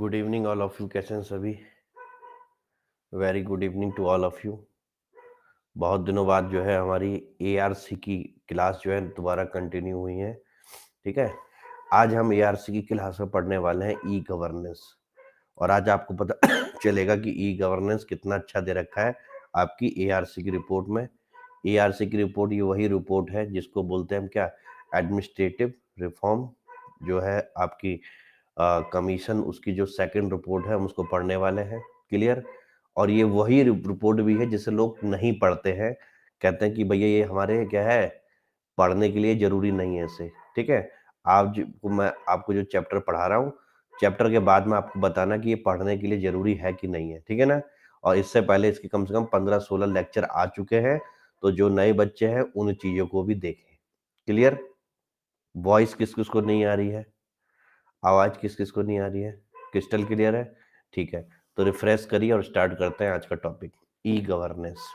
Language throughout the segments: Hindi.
Good evening all of you कैसे हैं सभी very good evening to all of you बहुत दिनों बाद जो है हमारी ए की क्लास जो है दोबारा कंटिन्यू हुई है ठीक है आज हम ए की क्लास में पढ़ने वाले हैं ई गवर्नेंस और आज आपको पता चलेगा कि ई गवर्नेंस कितना अच्छा दे रखा है आपकी ए की रिपोर्ट में ए की रिपोर्ट ये वही रिपोर्ट है जिसको बोलते हैं हम क्या एडमिनिस्ट्रेटिव रिफॉर्म जो है आपकी कमीशन उसकी जो सेकंड रिपोर्ट है हम उसको पढ़ने वाले हैं क्लियर और ये वही रिपोर्ट भी है जिसे लोग नहीं पढ़ते हैं कहते हैं कि भैया ये हमारे क्या है पढ़ने के लिए जरूरी नहीं है इसे ठीक है आप जो मैं आपको जो चैप्टर पढ़ा रहा हूँ चैप्टर के बाद में आपको बताना कि ये पढ़ने के लिए जरूरी है कि नहीं है ठीक है ना और इससे पहले इसके कम से कम पंद्रह सोलह लेक्चर आ चुके हैं तो जो नए बच्चे हैं उन चीज़ों को भी देखें क्लियर वॉइस किस किस को नहीं आ रही है आवाज़ किस किस को नहीं आ रही है क्रिस्टल क्लियर है ठीक है तो रिफ्रेश करिए और स्टार्ट करते हैं आज का topic e governance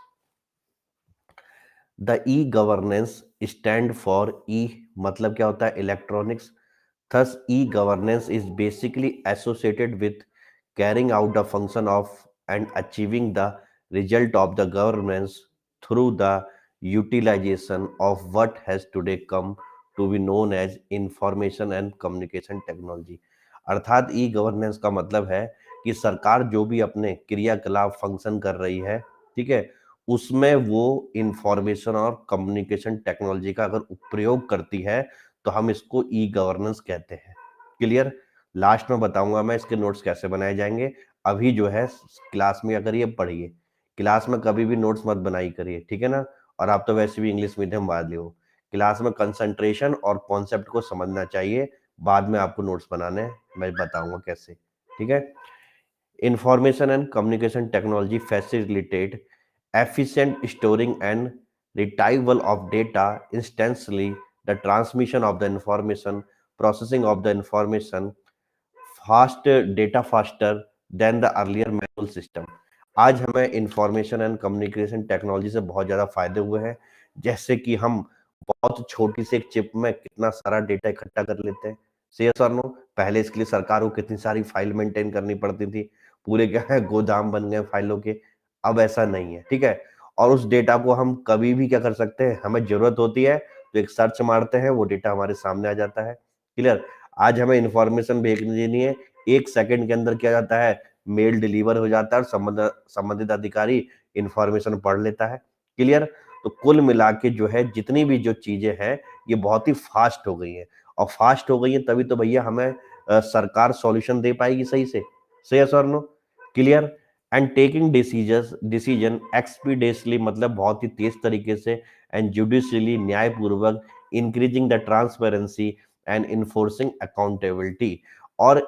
the e governance stand for e मतलब क्या होता है electronics thus e governance is basically associated with carrying out the function of and achieving the result of the governance through the utilisation of what has today come to be known as information and communication technology अर्थात ई गवर्नेंस का मतलब है कि सरकार जो भी अपने क्रियाकलाप फंक्शन कर रही है ठीक है उसमें वो इंफॉर्मेशन और कम्युनिकेशन टेक्नोलॉजी का अगर उपयोग करती है तो हम इसको ई गवर्नेंस कहते हैं क्लियर लास्ट में बताऊंगा मैं इसके नोट्स कैसे बनाए जाएंगे अभी जो है क्लास में अगर ये पढ़िए क्लास में कभी भी नोट्स मत बनाई करिए ठीक है ना और आप तो वैसे भी इंग्लिश मीडियम वाले हो क्लास में कंसंट्रेशन और कॉन्सेप्ट को समझना चाहिए बाद में आपको नोट्स बनाने हैं मैं बताऊंगा कैसे ठीक है information and communication technology facilitate efficient storing and retrieval of data instantly the transmission of the information processing of the information fast data faster than the earlier manual system आज हमें इंफॉर्मेशन एंड कम्युनिकेशन टेक्नोलॉजी से बहुत ज़्यादा फायदे हुए हैं जैसे कि हम बहुत छोटी से एक चिप में कितना सारा डेटा इकट्ठा कर लेते हैं सही सर नो पहले इसके लिए सरकार को कितनी सारी फाइल मेंटेन करनी पड़ती थी पूरे क्या है गोदाम बन गए फाइलों के अब ऐसा नहीं है ठीक है और उस डेटा को हम कभी भी क्या कर सकते हैं हमें जरूरत होती है तो एक सर्च मारते हैं वो डेटा हमारे सामने आ जाता है क्लियर आज हमें इंफॉर्मेशन भेजनी है एक सेकंड के अंदर क्या जाता है मेल डिलीवर हो जाता है और संबंधित अधिकारी इंफॉर्मेशन पढ़ लेता है क्लियर तो कुल मिला के जो है जितनी भी जो चीज़ें हैं ये बहुत ही फास्ट हो गई हैं और फास्ट हो गई हैं तभी तो भैया हमें आ, सरकार सॉल्यूशन दे पाएगी सही से सही sir no clear and taking decision decision expeditiously मतलब बहुत ही तेज तरीके से एंड जुडिशली न्यायपूर्वक increasing the transparency and enforcing accountability और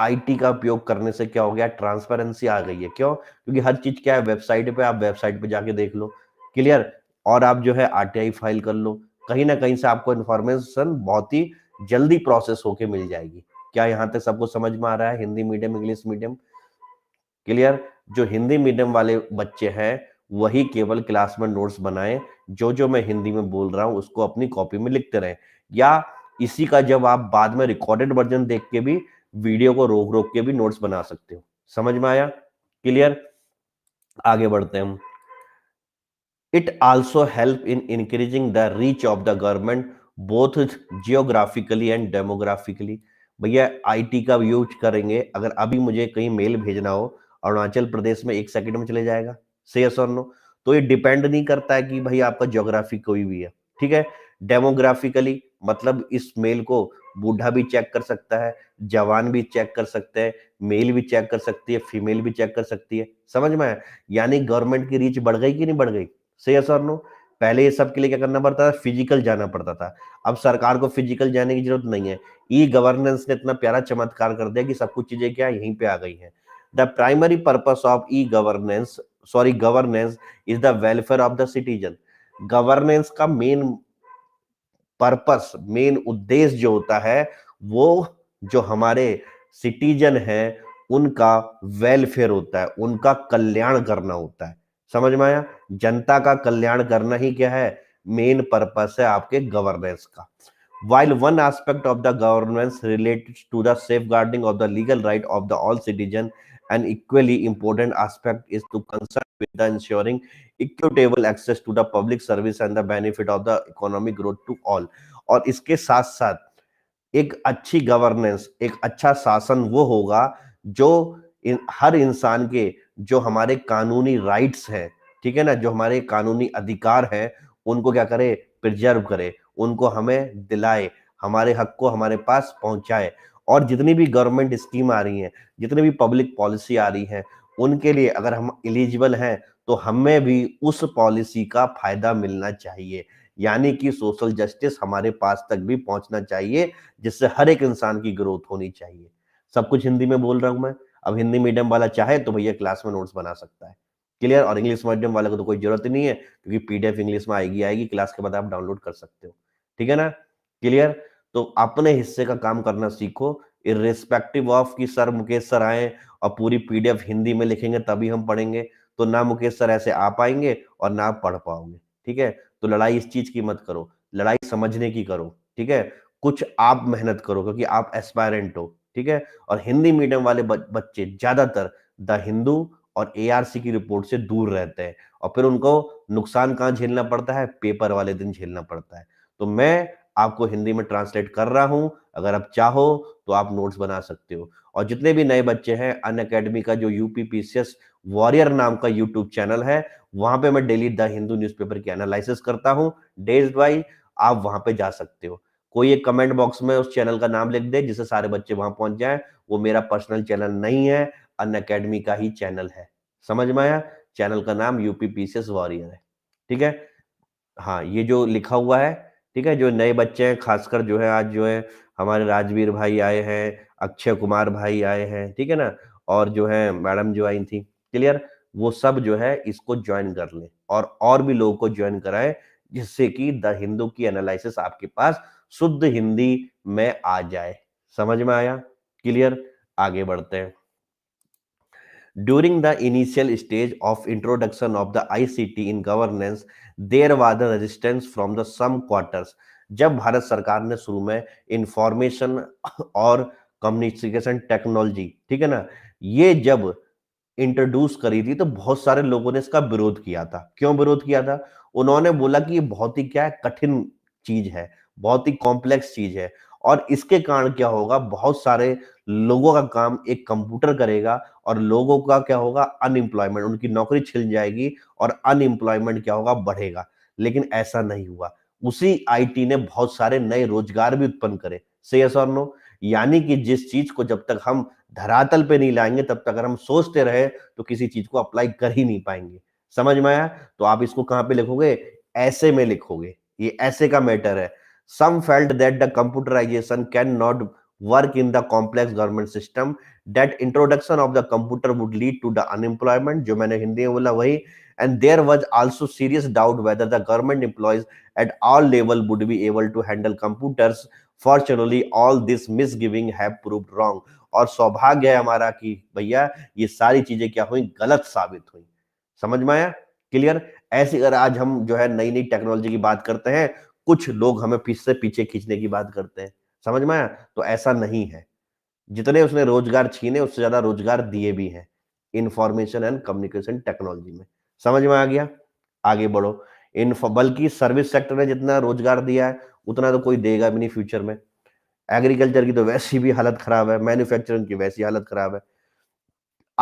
आईटी का उपयोग करने से क्या हो गया ट्रांसपेरेंसी आ गई है क्यों क्योंकि हर चीज क्या है वेबसाइट पे आप वेबसाइट पे जाके देख लो क्लियर और आप जो है आरटीआई फाइल कर लो कहीं ना कहीं से आपको इन्फॉर्मेशन बहुत ही जल्दी प्रोसेस होके मिल जाएगी क्या यहाँ तक सबको समझ में आ रहा है Hindi medium English medium clear जो हिंदी मीडियम वाले बच्चे हैं वही केवल क्लास में नोट्स बनाएं जो जो मैं हिंदी में बोल रहा हूँ उसको अपनी कॉपी में लिखते रहें या इसी का जब आप बाद में रिकॉर्डेड वर्जन देख के भी वीडियो को रोक रोक के भी नोट्स बना सकते हो समझ में आया क्लियर आगे बढ़ते हैं हम it also help in increasing the reach of the government both geographically and demographically भैया आईटी का यूज करेंगे अगर अभी मुझे कहीं मेल भेजना हो अरुणाचल प्रदेश में एक सेकंड में चले जाएगा से और नो तो ये डिपेंड नहीं करता है कि भाई आपका ज्योग्राफी कोई भी है ठीक है डेमोग्राफिकली मतलब इस मेल को बूढ़ा भी चेक कर सकता है जवान भी चेक कर सकते हैं मेल भी चेक कर सकती है फीमेल भी चेक कर सकती है समझ में यानी गवर्नमेंट की रीच बढ़ गई कि नहीं बढ़ गई सही है सर नो पहले ये सब के लिए क्या करना पड़ता था फिजिकल जाना पड़ता था अब सरकार को फिजिकल जाने की जरूरत नहीं है ई गवर्नेंस ने इतना प्यारा चमत्कार कर दिया कि सब कुछ चीजें क्या यहीं पे आ गई हैं the primary purpose of e governance sorry governance is the welfare of the citizen governance का मेन पर्पस मेन उद्देश्य जो होता है वो जो हमारे सिटीजन है उनका वेलफेयर होता है उनका कल्याण करना होता है समझ में आया जनता का कल्याण करना ही क्या है मेन पर्पस है आपके गवर्नेंस का while one aspect of the governance related to the safeguarding of the legal right of the all citizen and equally important aspect is to concern with ensuring equitable access to the public service and the benefit of the economic growth to all और इसके साथ साथ एक अच्छी गवर्नेंस एक अच्छा शासन वो होगा जो इन, हर इंसान के जो हमारे कानूनी राइट्स हैं ठीक है ना जो हमारे कानूनी अधिकार हैं उनको क्या करे प्रिजर्व करे उनको हमें दिलाए हमारे हक को हमारे पास पहुंचाए और जितनी भी गवर्नमेंट स्कीम आ रही हैं जितनी भी पब्लिक पॉलिसी आ रही है उनके लिए अगर हम एलिजिबल हैं तो हमें भी उस पॉलिसी का फायदा मिलना चाहिए यानी कि सोशल जस्टिस हमारे पास तक भी पहुंचना चाहिए जिससे हर एक इंसान की ग्रोथ होनी चाहिए सब कुछ हिंदी में बोल रहा हूं मैं अब हिंदी मीडियम वाला चाहे तो भैया क्लास में नोट्स बना सकता है क्लियर और इंग्लिश मीडियम वाले को तो कोई जरूरत नहीं है क्योंकि पीडीएफ इंग्लिश में आएगी आएगी क्लास के बाद आप डाउनलोड कर सकते हो ठीक है ना क्लियर तो अपने हिस्से का काम करना सीखो इेस्पेक्टिव ऑफ की सर मुकेश सर आए और पूरी पीडीएफ हिंदी में लिखेंगे तभी हम पढ़ेंगे तो ना मुकेश सर ऐसे आ पाएंगे और ना आप पढ़ पाओगे ठीक है तो लड़ाई इस चीज की मत करो लड़ाई समझने की करो ठीक है कुछ आप मेहनत करो क्योंकि आप एस्पायरेंट हो ठीक है और हिंदी मीडियम वाले बच्चे ज्यादातर द हिंदू और ए की रिपोर्ट से दूर रहते हैं और फिर उनको नुकसान कहाँ झेलना पड़ता है पेपर वाले दिन झेलना पड़ता है तो मैं आपको हिंदी में ट्रांसलेट कर रहा हूं अगर आप चाहो तो आप नोट्स बना सकते हो और जितने भी नए बच्चे हैं अन अकेडमी का जो यूपी वॉरियर नाम का यूट्यूब चैनल है वहां पे मैं डेली द हिंदू न्यूज़पेपर की एनालिसिस करता हूं डेज बाई आप वहां पे जा सकते हो कोई एक कमेंट बॉक्स में उस चैनल का नाम लिख दे जिससे सारे बच्चे वहां पहुंच जाए वो मेरा पर्सनल चैनल नहीं है अन अकेडमी का ही चैनल है समझ में आया चैनल का नाम यूपी पीसीएस वॉरियर है ठीक है हाँ ये जो लिखा हुआ है ठीक है जो नए बच्चे हैं खासकर जो है आज जो है हमारे राजवीर भाई आए हैं अक्षय कुमार भाई आए हैं ठीक है ना और जो है मैडम जो आई थी क्लियर वो सब जो है इसको ज्वाइन कर लें और और भी लोगों को ज्वाइन कराएं जिससे कि द हिंदू की एनालिसिस आपके पास शुद्ध हिंदी में आ जाए समझ में आया क्लियर आगे बढ़ते हैं the initial stage of introduction of the I C T in governance there was resistance from the some quarters. जब भारत सरकार ने शुरू में इंफॉर्मेशन और कम्युनिकेशन टेक्नोलॉजी ठीक है ना ये जब इंट्रोड्यूस करी थी तो बहुत सारे लोगों ने इसका विरोध किया था क्यों विरोध किया था उन्होंने बोला कि ये बहुत ही क्या है कठिन चीज है बहुत ही कॉम्प्लेक्स चीज है और इसके कारण क्या होगा बहुत सारे लोगों का काम एक कंप्यूटर करेगा और लोगों का क्या होगा अनएम्प्लॉयमेंट उनकी नौकरी छिल जाएगी और अनएम्प्लॉयमेंट क्या होगा बढ़ेगा लेकिन ऐसा नहीं हुआ उसी आईटी ने बहुत सारे नए रोजगार भी उत्पन्न करे से यस और नो यानी कि जिस चीज को जब तक हम धरातल पे नहीं लाएंगे तब तक अगर हम सोचते रहे तो किसी चीज को अप्लाई कर ही नहीं पाएंगे समझ में आया तो आप इसको कहां पे लिखोगे ऐसे में लिखोगे ये ऐसे का मैटर है Some felt that the computerization cannot work in the complex government system that introduction of the computer would lead to the unemployment jo maine hindi mein bola wahi and there was also serious doubt whether the government employees at all level would be able to handle computers fortunately all this misgiving have proved wrong और सौभाग्य है हमारा कि भैया ये सारी चीजें क्या हुई गलत साबित हुई समझ में आया क्लियर ऐसे अगर आज हम जो है नई नई टेक्नोलॉजी की बात करते हैं कुछ लोग हमें पीछे पीछे खींचने की बात करते हैं समझ में आया तो ऐसा नहीं है जितने उसने रोजगार छीने उससे ज्यादा रोजगार दिए भी हैं इंफॉर्मेशन एंड कम्युनिकेशन टेक्नोलॉजी में समझ में आ गया आगे बढ़ो इन बल्कि सर्विस सेक्टर ने जितना रोजगार दिया है उतना तो कोई देगा भी नहीं फ्यूचर में एग्रीकल्चर की तो वैसी भी हालत खराब है मैन्युफैक्चरिंग की वैसी हालत खराब है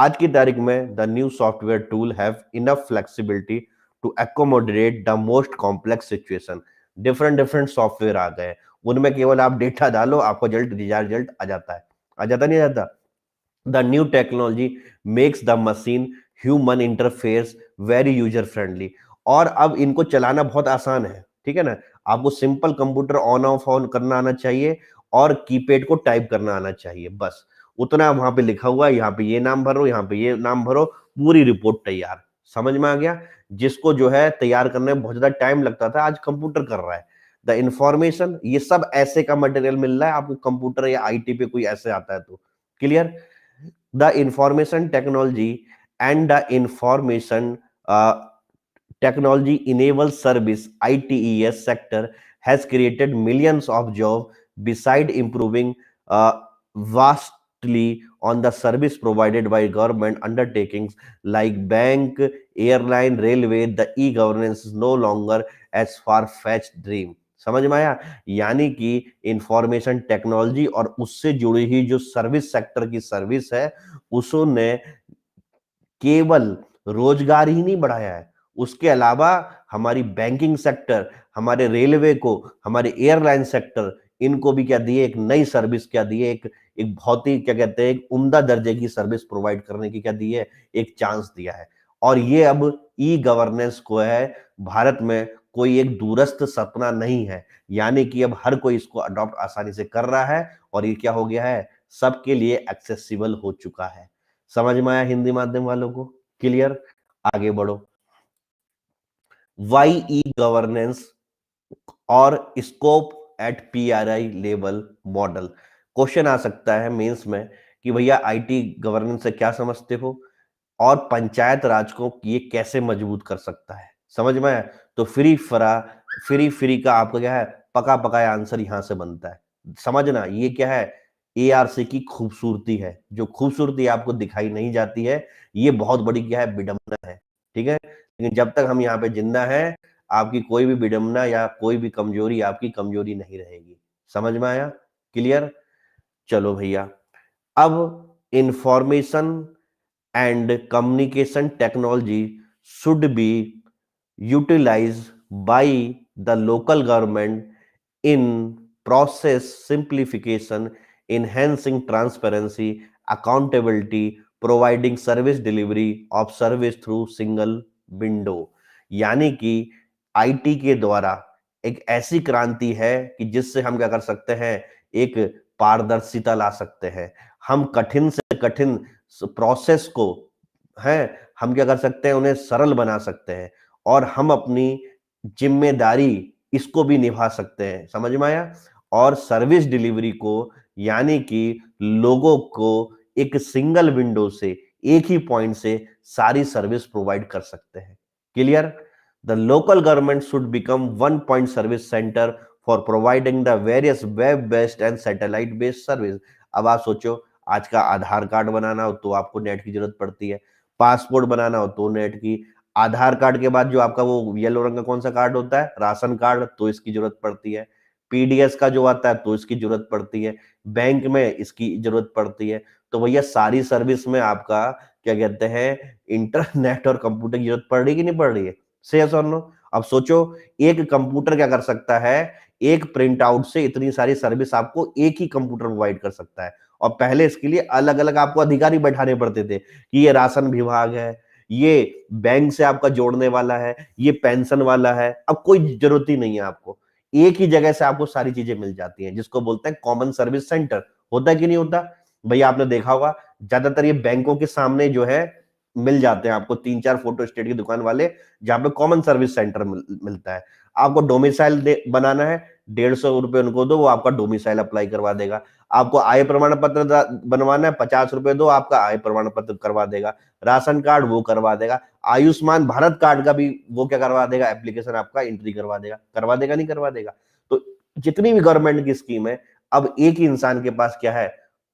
आज की तारीख में the new software tool have enough flexibility to accommodate the most complex situation different different software आ गए उनमें केवल आप डेटा डालो आपको जल्द रिजल्ट आ जाता है आ जाता नहीं जाता the new technology makes the machine human interface very user friendly और अब इनको चलाना बहुत आसान है ठीक है ना आपको simple computer on off on करना आना चाहिए और कीपैड को टाइप करना आना चाहिए बस उतना वहां पे लिखा हुआ है यहाँ पे ये नाम भरो यहाँ पे ये नाम भरो पूरी रिपोर्ट तैयार समझ में आ गया जिसको जो है तैयार करने में बहुत ज्यादा टाइम लगता था आज कंप्यूटर कर रहा है द इंफॉर्मेशन ये सब ऐसे का मटेरियल मिल रहा है आपको कंप्यूटर या आईटी पे कोई ऐसे आता है तो clear the information technology and the information technology enable service I T S sector has created millions of job beside improving vastly on the service provided by government undertakings like bank, airline, railway, the e-governance is no longer as far-fetched dream. समझ में आया यानी कि इंफॉर्मेशन टेक्नोलॉजी और उससे जुड़ी ही जो सर्विस सेक्टर की सर्विस है उसने केवल रोजगार ही नहीं बढ़ाया है उसके अलावा हमारी बैंकिंग सेक्टर हमारे रेलवे को हमारे एयरलाइन सेक्टर इनको भी क्या दिए एक नई सर्विस क्या दिए एक एक बहुत ही क्या कहते हैं उमदा दर्जे की सर्विस प्रोवाइड करने की क्या दी है एक चांस दिया है और ये अब ई गवर्नेंस को है भारत में कोई एक दूरस्थ सपना नहीं है यानी कि अब हर कोई इसको अडॉप्ट आसानी से कर रहा है और ये क्या हो गया है सबके लिए एक्सेसिबल हो चुका है समझ में आया हिंदी माध्यम वालों को क्लियर आगे बढ़ो वाई ई गवर्नेंस और scope at P R I level model question आ सकता है मेंस में कि भैया आईटी गवर्नेंस से क्या समझते हो और पंचायत राज को ये कैसे मजबूत कर सकता है समझ में आया तो फ्री फरा फ्री फ्री का आपका क्या है पका पकाया आंसर यहां से बनता है समझना ये क्या है ए की खूबसूरती है जो खूबसूरती आपको दिखाई नहीं जाती है ये बहुत बड़ी क्या है विडम्बना है ठीक है लेकिन जब तक हम यहाँ पे जिंदा हैं आपकी कोई भी विडम्बना या कोई भी कमजोरी आपकी कमजोरी नहीं रहेगी समझ में आया क्लियर चलो भैया अब information and communication technology should be utilise by the local government in process simplification enhancing transparency accountability providing service delivery of service through single window यानी कि आईटी के द्वारा एक ऐसी क्रांति है कि जिससे हम क्या कर सकते हैं एक पारदर्शिता ला सकते हैं हम कठिन से कठिन प्रोसेस को है हम क्या कर सकते हैं उन्हें सरल बना सकते हैं और हम अपनी जिम्मेदारी इसको भी निभा सकते हैं समझ में आया और सर्विस डिलीवरी को यानी कि लोगों को एक सिंगल विंडो से एक ही पॉइंट से सारी सर्विस प्रोवाइड कर सकते हैं clear the local government should become one point service centre for providing the various web based and satellite based service अब आप सोचो आज का आधार कार्ड बनाना हो तो आपको नेट की जरूरत पड़ती है पासपोर्ट बनाना हो तो नेट की आधार कार्ड के बाद जो आपका वो येलो रंग का कौन सा कार्ड होता है राशन कार्ड तो इसकी जरूरत पड़ती है पीडीएस का जो आता है तो इसकी जरूरत पड़ती है बैंक में इसकी जरूरत पड़ती है तो भैया सारी सर्विस में आपका क्या कहते हैं इंटरनेट और कंप्यूटर की जरूरत पड़ रही कि नहीं पड़ रही है से सोनो अब सोचो एक कंप्यूटर क्या कर सकता है एक प्रिंट आउट से इतनी सारी सर्विस आपको एक ही कंप्यूटर प्रोवाइड कर सकता है और पहले इसके लिए अलग अलग आपको अधिकारी बैठाने पड़ते थे कि ये राशन विभाग है ये बैंक से आपका जोड़ने वाला है ये पेंशन वाला है अब कोई जरूरत ही नहीं है आपको एक ही जगह से आपको सारी चीजें मिल जाती हैं जिसको बोलते हैं कॉमन सर्विस सेंटर होता कि नहीं होता भैया आपने देखा होगा ज्यादातर ये बैंकों के सामने जो है मिल जाते हैं आपको तीन चार फोटो स्टेट की दुकान वाले जहां पे कॉमन सर्विस सेंटर मिल, मिलता है आपको डोमिसाइल बनाना है डेढ़ सौ रुपए उनको दो वो आपका डोमिसाइल अप्लाई करवा देगा आपको आय प्रमाण पत्र बनवाना है पचास रुपए दो आपका आय प्रमाण पत्र करवा देगा राशन कार्ड वो करवा देगा आयुष्मान भारत कार्ड का भी वो क्या करवा देगा एप्लीकेशन आपका एंट्री करवा देगा करवा देगा नहीं करवा देगा तो जितनी भी गवर्नमेंट की स्कीम है अब एक ही इंसान के पास क्या है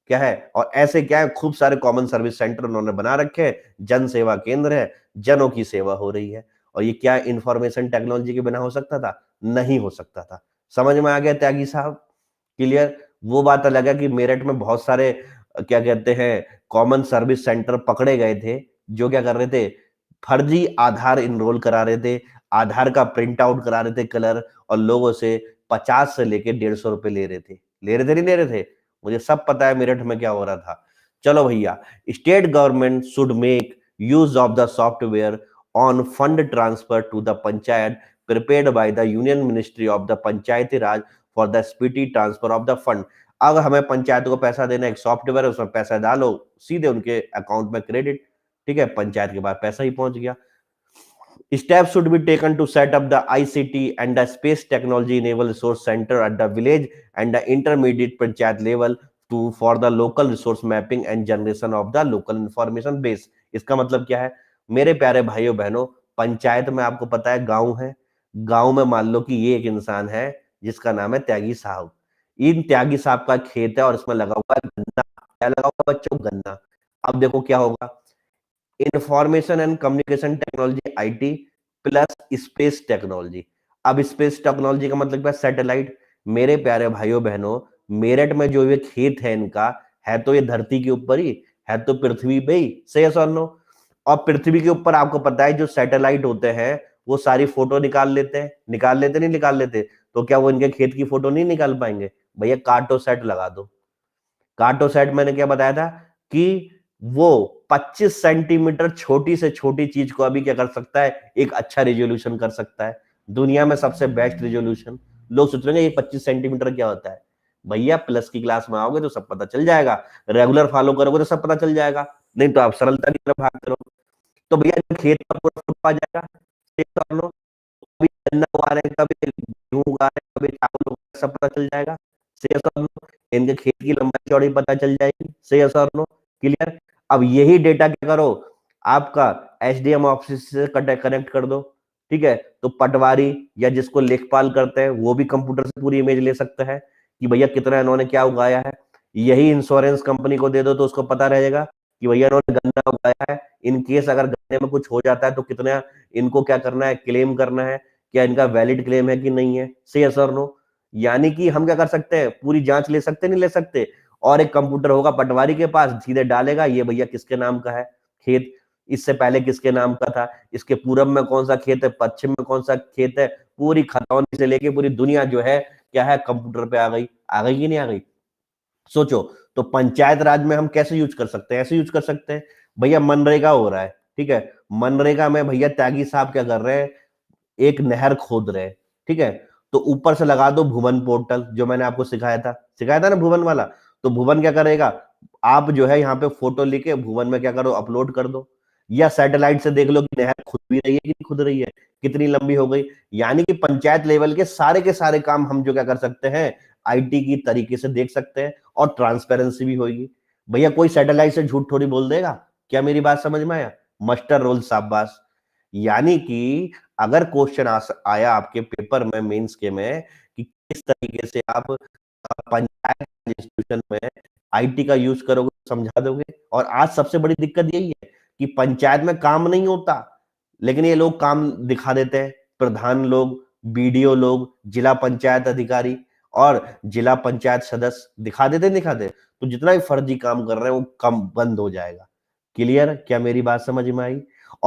क्या है और ऐसे क्या है खूब सारे कॉमन सर्विस सेंटर उन्होंने बना रखे हैं जन सेवा केंद्र है जनों की सेवा हो रही है और ये क्या इंफॉर्मेशन टेक्नोलॉजी के बिना हो सकता था नहीं हो सकता था समझ में आ गया त्यागी साहब क्लियर वो बात अलग है कि मेरठ में बहुत सारे क्या कहते हैं कॉमन सर्विस सेंटर पकड़े गए थे जो क्या कर रहे थे फर्जी आधार इनरोल करा रहे थे आधार का प्रिंट आउट करा रहे थे कलर और लोगों से पचास से लेके डेढ़ सौ रुपए ले रहे थे ले रहे थे नहीं ले रहे थे मुझे सब पता है मेरठ में क्या हो रहा था चलो भैया state government should make use of the software on fund transfer to the panchayat prepared by the Union ministry of the Panchayati Raj for the speedy transfer of the fund अब हमें पंचायत को पैसा देना एक सॉफ्टवेयर है उसमें पैसा डालो सीधे उनके अकाउंट में क्रेडिट ठीक है पंचायत के बाद पैसा ही पहुंच गया step should be taken to set up the ICT and the space technology natural resource centre at the village and the intermediate panchayat level to for the local resource mapping and generation of the local information base इसका मतलब क्या है मेरे प्यारे भाइयों बहनों पंचायत में आपको पता है गांव है गांव में मान लो कि ये एक इंसान है जिसका नाम है त्यागी साहब इन त्यागी साहब का खेत है और इसमें लगा हुआ है गन्ना क्या लगा हुआ बच्चों गन्ना अब देखो क्या होगा information and communication technology IT plus space technology अब स्पेस टेक्नोलॉजी का मतलब क्या सैटेलाइट मेरे प्यारे भाइयों बहनों मेरठ में जो ये खेत है इनका है तो ये धरती के ऊपर ही है तो पृथ्वी पे ही सही है सर नो और पृथ्वी के ऊपर आपको पता है जो सैटेलाइट होते हैं वो सारी फोटो निकाल लेते हैं निकाल लेते नहीं निकाल लेते तो क्या वो इनके खेत की फोटो नहीं निकाल पाएंगे भैया कार्टो सेट लगा दो कार्टो सेट मैंने क्या बताया था कि वो 25 सेंटीमीटर छोटी से छोटी चीज को अभी क्या कर सकता है एक अच्छा रिजोल्यूशन कर सकता है दुनिया में सबसे बेस्ट रिजोल्यूशन लोग सोच रहे ये 25 सेंटीमीटर क्या होता है भैया प्लस की क्लास में आओगे तो सब पता चल जाएगा रेगुलर फॉलो करोगे तो सब पता चल जाएगा नहीं तो आप सरलता की तरफ भाग करो तो भैया खेत का पूरा फोटो आ जाएगा कर लो कभी गन्ना उगा रहे हैं कभी गेहूं उगा रहे हैं कभी चावल उगा सब पता चल जाएगा सही असर लो इनके खेत की लंबाई चौड़ी पता चल जाएगी सही असर लो क्लियर अब यही डेटा क्या करो आपका एच डी एम ऑफिस से कनेक्ट कर दो ठीक है तो पटवारी या जिसको लेखपाल करते हैं वो भी कंप्यूटर से पूरी इमेज ले सकते हैं कि भैया कितना इन्होंने क्या उगाया है यही इंश्योरेंस कंपनी को दे दो तो उसको पता रहेगा कि भैया इन्होंने गन्ना उगाया है इन केस अगर गन्ने में कुछ हो जाता है तो कितना इनको क्या करना है क्लेम करना है क्या इनका वैलिड क्लेम है कि नहीं है से असर नो यानी कि हम क्या कर सकते हैं पूरी जांच ले सकते नहीं ले सकते और एक कंप्यूटर होगा पटवारी के पास सीधे डालेगा ये भैया किसके नाम का है खेत इससे पहले किसके नाम का था इसके पूरब में कौन सा खेत है पश्चिम में कौन सा खेत है पूरी खतौनी से लेके पूरी दुनिया जो है क्या है कंप्यूटर पे आ गई आ गई कि नहीं आ गई सोचो तो पंचायत राज में हम कैसे यूज कर सकते हैं ऐसे यूज कर सकते हैं भैया मनरेगा हो रहा है ठीक है मनरेगा में भैया त्यागी साहब क्या कर रहे हैं एक नहर खोद रहे हैं ठीक है तो ऊपर से लगा दो भुवन पोर्टल जो मैंने आपको सिखाया था सिखाया था ना भुवन वाला तो भुवन क्या करेगा आप जो है यहाँ पे फोटो लेके भुवन में क्या करो अपलोड कर दो या सैटेलाइट से देख लो कि नहर खुद भी रही है कि खुद रही है कितनी लंबी हो गई यानी कि पंचायत लेवल के सारे के सारे काम हम जो क्या कर सकते हैं आईटी की तरीके से देख सकते हैं और ट्रांसपेरेंसी भी होगी भैया कोई सैटेलाइट से झूठ थोड़ी बोल देगा क्या मेरी बात समझ में आया मस्टर रोल साबास यानी कि अगर क्वेश्चन आया आपके पेपर में मेंस के में कि किस तरीके से आप पंचायत इंस्टीट्यूशन में आईटी का यूज करोगे समझा दोगे और आज सबसे बड़ी दिक्कत यही है कि पंचायत में काम नहीं होता लेकिन ये लोग काम दिखा देते हैं प्रधान लोग बीडीओ लोग जिला पंचायत अधिकारी और जिला पंचायत सदस्य दिखा देते दिखा दे तो जितना भी फर्जी काम कर रहे हैं वो कम बंद हो जाएगा क्लियर क्या मेरी बात समझ में आई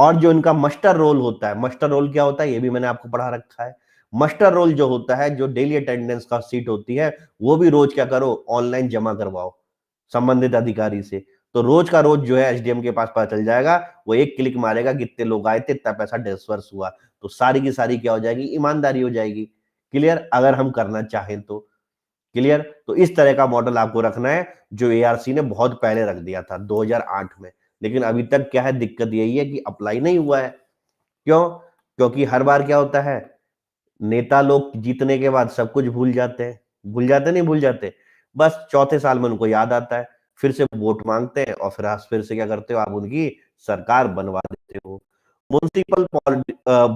और जो इनका मस्टर रोल होता है मस्टर रोल क्या होता है ये भी मैंने आपको पढ़ा रखा है मस्टर रोल जो होता है जो डेली अटेंडेंस का सीट होती है वो भी रोज क्या करो ऑनलाइन जमा करवाओ संबंधित अधिकारी से तो रोज का रोज जो है एसडीएम के पास पता चल जाएगा वो एक क्लिक मारेगा कितने लोग आए थे इतना पैसा डिस्वर्स हुआ तो सारी की सारी क्या हो जाएगी ईमानदारी हो जाएगी क्लियर अगर हम करना चाहें तो क्लियर तो इस तरह का मॉडल आपको रखना है जो एआरसी ने बहुत पहले रख दिया था 2008 में लेकिन अभी तक क्या है दिक्कत यही है कि अप्लाई नहीं हुआ है क्यों क्योंकि हर बार क्या होता है नेता लोग जीतने के बाद सब कुछ भूल जाते हैं भूल जाते नहीं भूल जाते बस चौथे साल में उनको याद आता है फिर से वोट मांगते हैं और फिर फिर से क्या करते हो आप उनकी सरकार बनवा देते हो municipal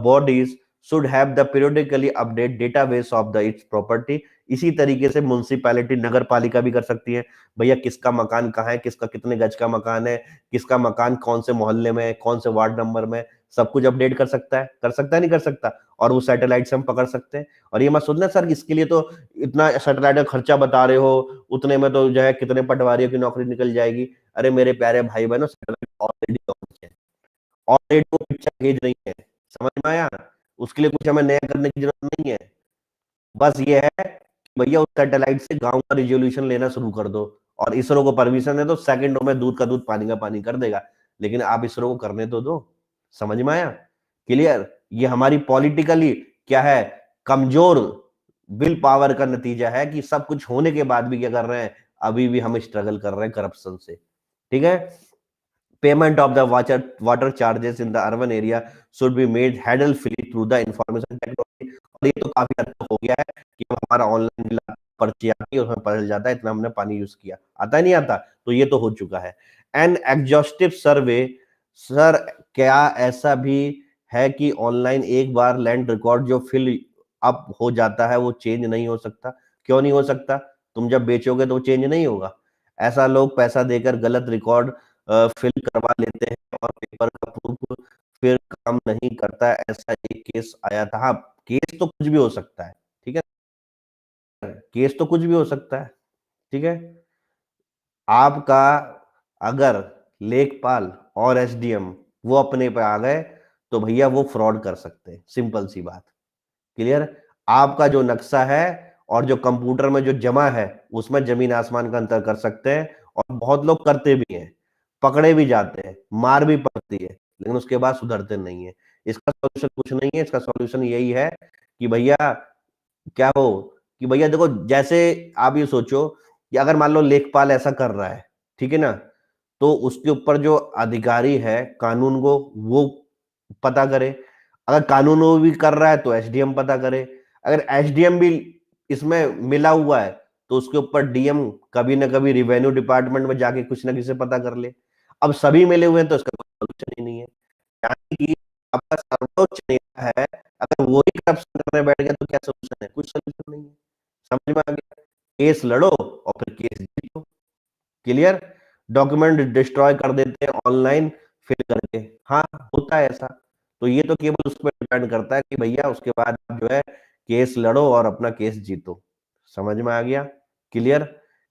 bodies should have the periodically update database of the its property इसी तरीके से म्यूनसिपैलिटी नगर पालिका भी कर सकती है भैया किसका मकान कहाँ है किसका कितने गज का मकान है किसका मकान कौन से मोहल्ले में है कौन से वार्ड नंबर में सब कुछ अपडेट कर सकता है कर सकता है नहीं कर सकता और वो सैटेलाइट से हम पकड़ सकते हैं और ये मत सोचना सर इसके लिए तो इतना सैटेलाइट का खर्चा बता रहे हो उतने में तो जो है कितने पटवारियों की नौकरी निकल जाएगी अरे मेरे प्यारे भाई बहनों सैटेलाइट ऑलरेडी ऑलरेडी वो पिक्चर भेज रही है समझ में आया उसके लिए कुछ हमें नया करने की जरूरत नहीं है बस ये है भैया उस सैटेलाइट से गांव का रिजोल्यूशन लेना शुरू कर दो और इसरो को परमिशन है तो सेकंडों में दूध का दूध पानी का पानी कर देगा लेकिन आप इसरो को करने तो दो समझ में आया क्लियर ये हमारी पॉलिटिकली क्या है कमजोर विल पावर का नतीजा है कि सब कुछ होने के बाद भी क्या कर रहे हैं अभी भी हम स्ट्रगल कर रहे हैं करप्शन से ठीक है payment of the water water charges in the urban area should be made हैडलफुली through the information technology और ये तो काफी हद तक हो गया है कि हमारा ऑनलाइन बिल पर्ची आती है उसमें पता चल जाता है इतना हमने पानी यूज किया आता नहीं आता तो ये तो हो चुका है एन एग्जॉस्टिव सर्वे सर क्या ऐसा भी है कि ऑनलाइन एक बार लैंड रिकॉर्ड जो फिल अप हो जाता है वो चेंज नहीं हो सकता क्यों नहीं हो सकता तुम जब बेचोगे तो चेंज नहीं होगा ऐसा लोग पैसा देकर गलत रिकॉर्ड फिल करवा लेते हैं और पेपर का प्रूफ फिर काम नहीं करता ऐसा एक केस आया था हाँ केस तो कुछ भी हो सकता है ठीक है केस तो कुछ भी हो सकता है ठीक है आपका अगर लेखपाल और एसडीएम वो अपने पे आ गए तो भैया वो फ्रॉड कर सकते हैं सिंपल सी बात क्लियर आपका जो नक्शा है और जो कंप्यूटर में जो जमा है उसमें जमीन आसमान का अंतर कर सकते हैं और बहुत लोग करते भी हैं पकड़े भी जाते हैं मार भी पड़ती है लेकिन उसके बाद सुधरते नहीं है इसका सोल्यूशन कुछ नहीं है इसका सोल्यूशन यही है कि भैया क्या हो कि भैया देखो जैसे आप ये सोचो कि अगर मान लो लेखपाल ऐसा कर रहा है ठीक है ना तो उसके ऊपर जो अधिकारी है कानून को वो पता करे अगर कानून वो भी कर रहा है तो एसडीएम पता करे अगर एसडीएम भी इसमें मिला हुआ है तो उसके ऊपर डीएम कभी ना कभी रिवेन्यू डिपार्टमेंट में जाके कुछ ना किसी पता कर ले अब सभी मिले हुए हैं तो इसका कोई सोल्यूशन ही नहीं है यानी कि आपका सर्वोच्च नेता है अगर वो ही करप्शन करने बैठ गया तो क्या सोल्यूशन है कुछ सोल्यूशन नहीं है समझ में आ गया केस लड़ो और फिर केस जीतो क्लियर डॉक्यूमेंट डिस्ट्रॉय कर देते हैं ऑनलाइन फिल करके हाँ होता है ऐसा तो ये तो केवल उस पर डिपेंड करता है कि भैया उसके बाद जो है केस लड़ो और अपना केस जीतो समझ में आ गया क्लियर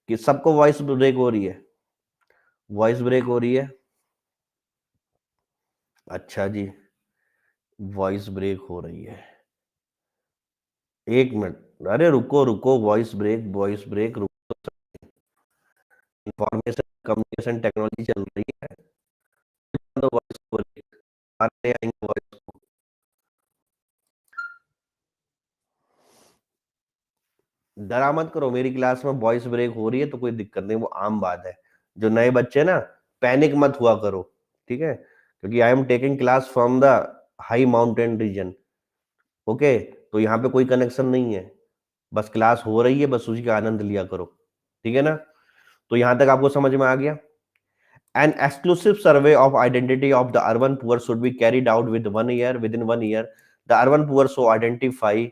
कि सबको वॉइस ब्रेक हो रही है वॉइस ब्रेक हो रही है अच्छा जी वॉइस ब्रेक हो रही है एक मिनट अरे रुको रुको वॉइस ब्रेक वॉइस ब्रेक रुको इंफॉर्मेशन कम्युनिकेशन टेक्नोलॉजी चल रही है तो वॉइस डरा मत करो मेरी क्लास में वॉइस ब्रेक हो रही है तो कोई दिक्कत नहीं वो आम बात है जो नए बच्चे ना पैनिक मत हुआ करो ठीक है क्योंकि I am taking class from the high mountain region okay तो यहाँ पे कोई कनेक्शन नहीं है बस क्लास हो रही है बस उसी का आनंद लिया करो ठीक है ना तो यहां तक आपको समझ में आ गया an exclusive survey of identity of the urban poor should be carried out with one year within one year the urban poor so identify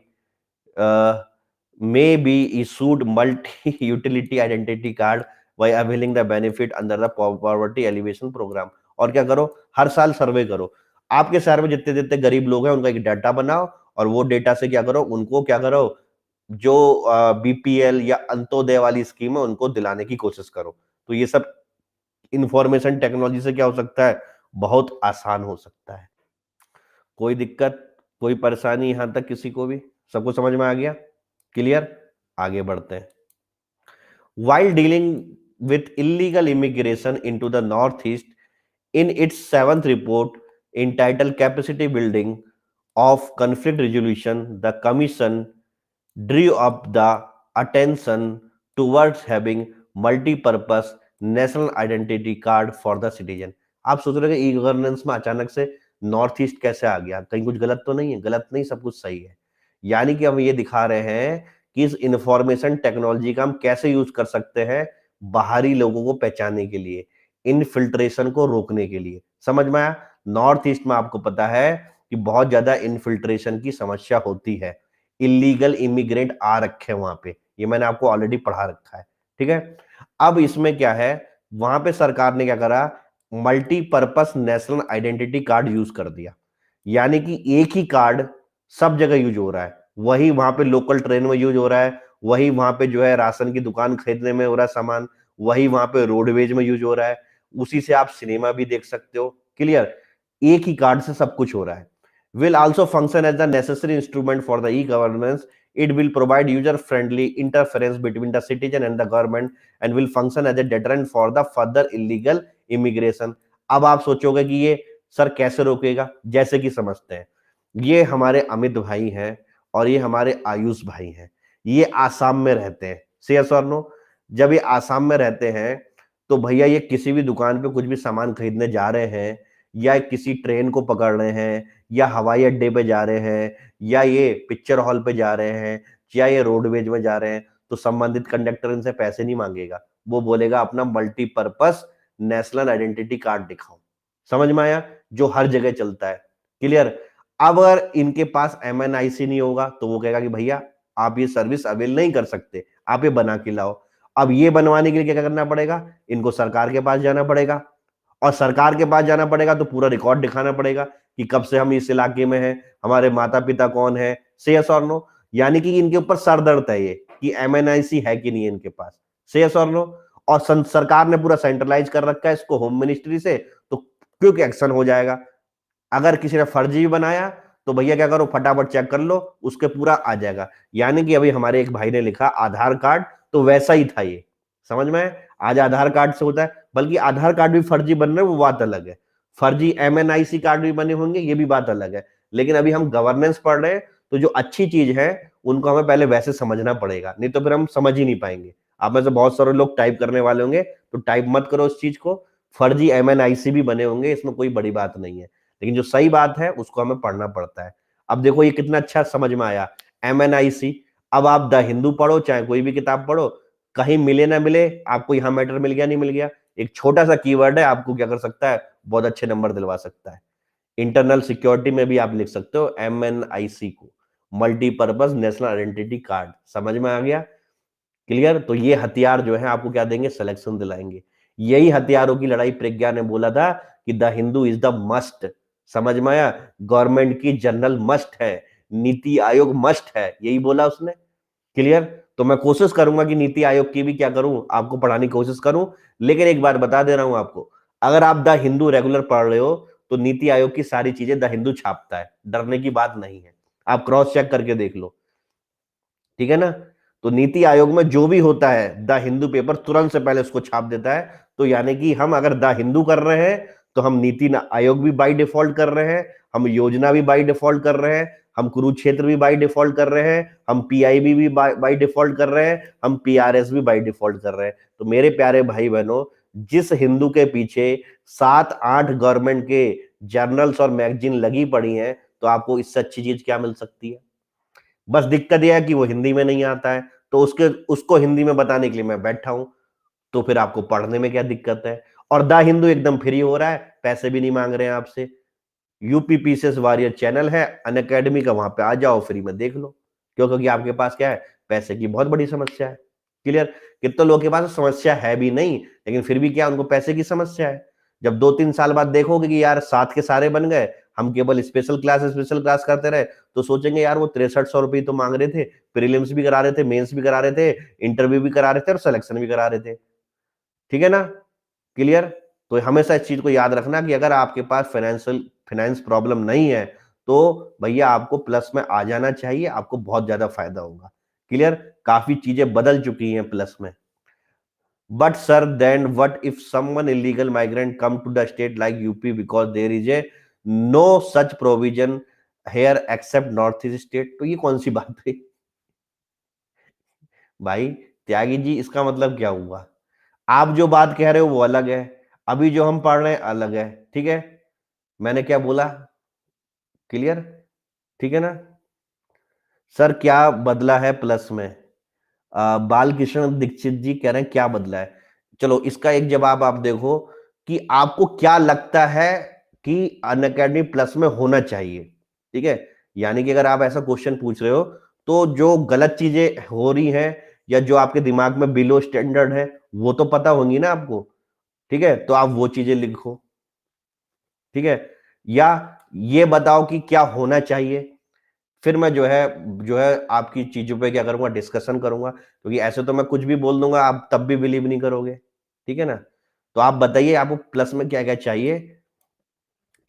may be issued multi utility identity card by availing the benefit under the poverty alleviation programme और क्या करो हर साल सर्वे करो आपके शहर में जितने जितने गरीब लोग हैं उनका एक डाटा बनाओ और वो डेटा से क्या करो उनको क्या करो जो बीपीएल या अंतोदय वाली स्कीम है उनको दिलाने की कोशिश करो तो ये सब इंफॉर्मेशन टेक्नोलॉजी से क्या हो सकता है बहुत आसान हो सकता है कोई दिक्कत कोई परेशानी यहां तक किसी को भी सबको समझ में आ गया क्लियर आगे बढ़ते हैं while dealing with illegal immigration into the Northeast in its seventh report entitled Capacity Building of Conflict Resolution, the Commission drew up the attention towards having multi-purpose national identity card for the citizen आप सोच रहे ई गवर्नेंस में अचानक से नॉर्थ ईस्ट कैसे आ गया कहीं कुछ गलत तो नहीं है गलत नहीं सब कुछ सही है यानी कि हम ये दिखा रहे हैं कि इस इंफॉर्मेशन टेक्नोलॉजी का हम कैसे यूज कर सकते हैं बाहरी लोगों को पहचानने के लिए इनफिल्ट्रेशन को रोकने के लिए समझ में आया नॉर्थ ईस्ट में आपको पता है कि बहुत ज्यादा इनफिल्ट्रेशन की समस्या होती है इलीगल इमिग्रेंट आ रखे हैं वहां पे ये मैंने आपको ऑलरेडी पढ़ा रखा है ठीक है अब इसमें क्या है वहां पे सरकार ने क्या करा multipurpose national identity card use कर दिया यानी कि एक ही कार्ड सब जगह यूज हो रहा है वही वहां पे लोकल ट्रेन में यूज हो रहा है वही वहां पे जो है राशन की दुकान खरीदने में हो रहा है सामान वही वहां पे रोडवेज में यूज हो रहा है उसी से आप सिनेमा भी देख सकते हो क्लियर एक ही कार्ड से सब कुछ हो रहा है will also function as the necessary instrument for the e governance it will provide user friendly interference between the citizen and the government and will function as a deterrent for the further illegal immigration अब आप सोचोगे कि ये सर कैसे रोकेगा जैसे कि समझते हैं ये हमारे अमित भाई हैं और ये हमारे आयुष भाई हैं ये आसाम में रहते हैं सही और नो जब ये आसाम में रहते हैं तो भैया ये किसी भी दुकान पे कुछ भी सामान खरीदने जा रहे हैं या किसी ट्रेन को पकड़ रहे हैं या हवाई अड्डे पे जा रहे हैं या ये पिक्चर हॉल पे जा रहे हैं या ये रोडवेज में जा रहे हैं तो संबंधित कंडक्टर इनसे पैसे नहीं मांगेगा वो बोलेगा अपना मल्टीपर्पज नेशनल आइडेंटिटी कार्ड दिखाओ समझ में आया जो हर जगह चलता है क्लियर अगर इनके पास एम नहीं होगा तो वो कहेगा कि भैया आप ये सर्विस अवेल नहीं कर सकते आप ये बना के लाओ अब ये बनवाने के लिए क्या करना पड़ेगा इनको सरकार के पास जाना पड़ेगा और सरकार के पास जाना पड़ेगा तो पूरा रिकॉर्ड दिखाना पड़ेगा कि कब से हम इस इलाके में हैं हमारे माता पिता कौन है से यस और नो यानी कि इनके ऊपर सर दर्द है ये कि एम है कि नहीं इनके पास से यस और नो और सरकार ने पूरा सेंट्रलाइज कर रखा है इसको होम मिनिस्ट्री से तो क्यों एक्शन हो जाएगा अगर किसी ने फर्जी भी बनाया तो भैया क्या करो फटाफट चेक कर लो उसके पूरा आ जाएगा यानी कि अभी हमारे एक भाई ने लिखा आधार कार्ड तो वैसा ही था ये समझ में आज आधार कार्ड से होता है बल्कि आधार कार्ड भी फर्जी बन रहे वो बात अलग है फर्जी एम कार्ड भी बने होंगे ये भी बात अलग है लेकिन अभी हम गवर्नेंस पढ़ रहे हैं तो जो अच्छी चीज है उनको हमें पहले वैसे समझना पड़ेगा नहीं तो फिर हम समझ ही नहीं पाएंगे आप में से बहुत सारे लोग टाइप करने वाले होंगे तो टाइप मत करो उस चीज को फर्जी एम भी बने होंगे इसमें कोई बड़ी बात नहीं है लेकिन जो सही बात है उसको हमें पढ़ना पड़ता है अब देखो ये कितना अच्छा समझ में आया एम एन आई सी अब आप द हिंदू पढ़ो चाहे कोई भी किताब पढ़ो कहीं मिले ना मिले आपको यहाँ मैटर मिल गया नहीं मिल गया एक छोटा सा कीवर्ड है आपको क्या कर सकता है बहुत अच्छे नंबर दिलवा सकता है इंटरनल सिक्योरिटी में भी आप लिख सकते हो एम एन आई सी को मल्टीपर्पज नेशनल आइडेंटिटी कार्ड समझ में आ गया क्लियर तो ये हथियार जो है आपको क्या देंगे सिलेक्शन दिलाएंगे यही हथियारों की लड़ाई प्रज्ञा ने बोला था कि the Hindu is the must समझ में आया गवर्नमेंट की जनरल मस्ट है नीति आयोग मस्ट है यही बोला उसने क्लियर तो मैं कोशिश करूंगा कि नीति आयोग की भी क्या करूं आपको पढ़ाने की कोशिश करूं लेकिन एक बार बता दे रहा हूं आपको अगर आप द हिंदू रेगुलर पढ़ रहे हो तो नीति आयोग की सारी चीजें द हिंदू छापता है डरने की बात नहीं है आप क्रॉस चेक करके देख लो ठीक है ना तो नीति आयोग में जो भी होता है द हिंदू पेपर तुरंत से पहले उसको छाप देता है तो यानी कि हम अगर द हिंदू कर रहे हैं तो हम नीति आयोग भी बाई डिफॉल्ट कर रहे हैं हम योजना भी बाई डिफॉल्ट कर रहे हैं हम कुरुक्षेत्र भी बाई डिफॉल्ट कर रहे हैं हम पीआईबी भी बाई डिफॉल्ट कर रहे हैं हम पीआरएस भी बाई डिफॉल्ट कर रहे हैं तो मेरे प्यारे भाई बहनों जिस हिंदू के पीछे सात आठ गवर्नमेंट के जर्नल्स और मैगजीन लगी पड़ी हैं तो आपको इससे अच्छी चीज क्या मिल सकती है बस दिक्कत यह है कि वो हिंदी में नहीं आता है तो उसके उसको हिंदी में बताने के लिए मैं बैठा हूं तो फिर आपको पढ़ने में क्या दिक्कत है और द हिंदू एकदम फ्री हो रहा है पैसे भी नहीं मांग रहे हैं आपसे यूपी पीसीएस वॉरियर चैनल है अन अकेडमी का वहां पे आ जाओ फ्री में देख लो क्यों क्योंकि आपके पास क्या है पैसे की बहुत बड़ी समस्या है क्लियर कितने लोगों के पास समस्या है भी नहीं लेकिन फिर भी क्या उनको पैसे की समस्या है जब दो तीन साल बाद देखोगे कि यार साथ के सारे बन गए हम केवल स्पेशल क्लास स्पेशल क्लास करते रहे तो सोचेंगे यार वो तिरसठ सौ रुपये तो मांग रहे थे प्रीलिम्स भी करा रहे थे मेंस भी करा रहे थे इंटरव्यू भी करा रहे थे और सिलेक्शन भी करा रहे थे ठीक है ना क्लियर तो हमेशा इस चीज को याद रखना कि अगर आपके पास फाइनेंशियल फाइनेंस प्रॉब्लम नहीं है तो भैया आपको प्लस में आ जाना चाहिए आपको बहुत ज्यादा फायदा होगा क्लियर काफी चीजें बदल चुकी हैं प्लस में but sir then what if someone illegal migrant come to the state like UP because there is a no such provision here except North East state तो ये कौन सी बात है भाई त्यागी जी इसका मतलब क्या हुआ आप जो बात कह रहे हो वो अलग है अभी जो हम पढ़ रहे हैं अलग है ठीक है मैंने क्या बोला क्लियर ठीक है ना सर क्या बदला है प्लस में बाल दीक्षित जी कह रहे हैं क्या बदला है चलो इसका एक जवाब आप देखो कि आपको क्या लगता है कि अन अकेडमी प्लस में होना चाहिए ठीक है यानी कि अगर आप ऐसा क्वेश्चन पूछ रहे हो तो जो गलत चीजें हो रही हैं या जो आपके दिमाग में बिलो स्टैंडर्ड है वो तो पता होंगी ना आपको ठीक है तो आप वो चीजें लिखो ठीक है या ये बताओ कि क्या होना चाहिए फिर मैं जो है जो है आपकी चीजों पे क्या करूंगा डिस्कशन करूंगा क्योंकि तो ऐसे तो मैं कुछ भी बोल दूंगा आप तब भी बिलीव नहीं करोगे ठीक है ना तो आप बताइए आपको प्लस में क्या क्या चाहिए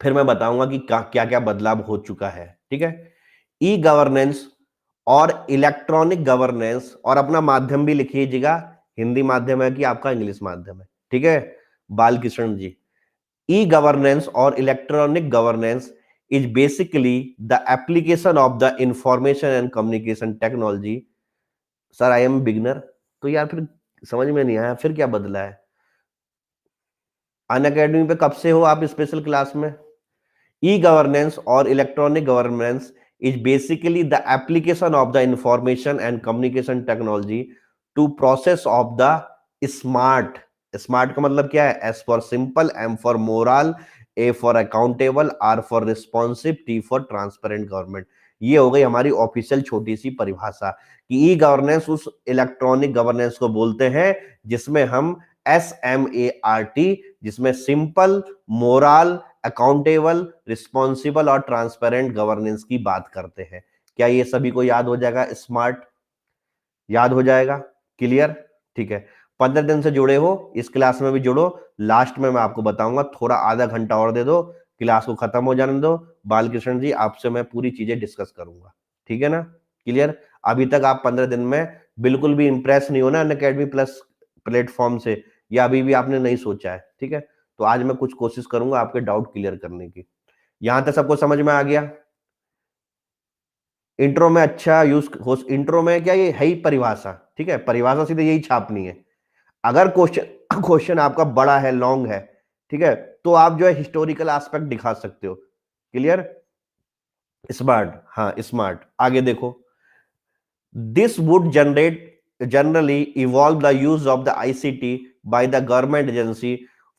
फिर मैं बताऊंगा कि क्या क्या क्या बदलाव हो चुका है ठीक है ई गवर्नेंस और इलेक्ट्रॉनिक गवर्नेंस और अपना माध्यम भी लिखिएगा हिंदी माध्यम है कि आपका इंग्लिश माध्यम है ठीक है बालकृष्ण जी ई गवर्नेंस और electronic governance is basically the application of the information and communication technology sir I am beginner तो यार फिर समझ में नहीं आया फिर क्या बदला है अन अकेडमी पे कब से हो आप स्पेशल क्लास में ई गवर्नेंस और electronic governance is basically the application of the information and communication technology to process of the smart smart का मतलब क्या है S for simple M for moral A for accountable R for responsive T for transparent government ये हो गई हमारी ऑफिशियल छोटी सी परिभाषा कि ई गवर्नेंस उस इलेक्ट्रॉनिक गवर्नेंस को बोलते हैं जिसमें हम S M A R T जिसमें सिंपल मोरल अकाउंटेबल रिस्पॉन्सिबल और ट्रांसपेरेंट गवर्नेंस की बात करते हैं क्या ये सभी को याद हो जाएगा स्मार्ट याद हो जाएगा क्लियर ठीक है पंद्रह दिन से जुड़े हो इस क्लास में भी जुड़ो लास्ट में मैं आपको बताऊंगा थोड़ा आधा घंटा और दे दो क्लास को खत्म हो जाने दो बालकृष्ण जी आपसे मैं पूरी चीजें डिस्कस करूंगा ठीक है ना क्लियर अभी तक आप पंद्रह दिन में बिल्कुल भी इंप्रेस नहीं हो ना अकेडमी प्लस प्लेटफॉर्म से या अभी भी आपने नहीं सोचा है ठीक है तो आज मैं कुछ कोशिश करूंगा आपके डाउट क्लियर करने की यहां तक सबको समझ में आ गया इंट्रो में अच्छा यूज हो इंट्रो में क्या ये है ही परिभाषा ठीक है परिभाषा सीधे यही छापनी है अगर क्वेश्चन क्वेश्चन आपका बड़ा है लॉन्ग है ठीक है तो आप जो है हिस्टोरिकल एस्पेक्ट दिखा सकते हो क्लियर स्मार्ट हाँ स्मार्ट आगे देखो this would generate generally evolve the use of the ICT by the government agency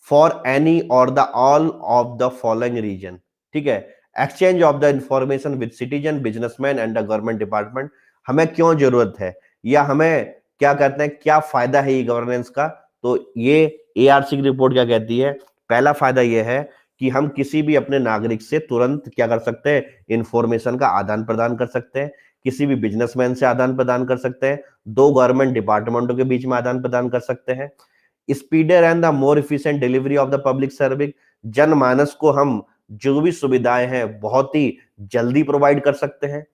for any or the all of the following reason ठीक है exchange of the information with citizen businessman and the government department हमें क्यों जरूरत है या हमें क्या कहते हैं क्या फायदा है ई गवर्नेंस का तो ये ए की रिपोर्ट क्या कहती है पहला फायदा यह है कि हम किसी भी अपने नागरिक से तुरंत क्या कर सकते हैं इंफॉर्मेशन का आदान प्रदान कर सकते हैं किसी भी बिजनेसमैन से आदान प्रदान कर सकते हैं दो गवर्नमेंट डिपार्टमेंटों के बीच में आदान प्रदान कर सकते हैं speedier and the more efficient delivery of the public service जनमानस को हम जो भी सुविधाएं हैं बहुत ही जल्दी प्रोवाइड कर सकते हैं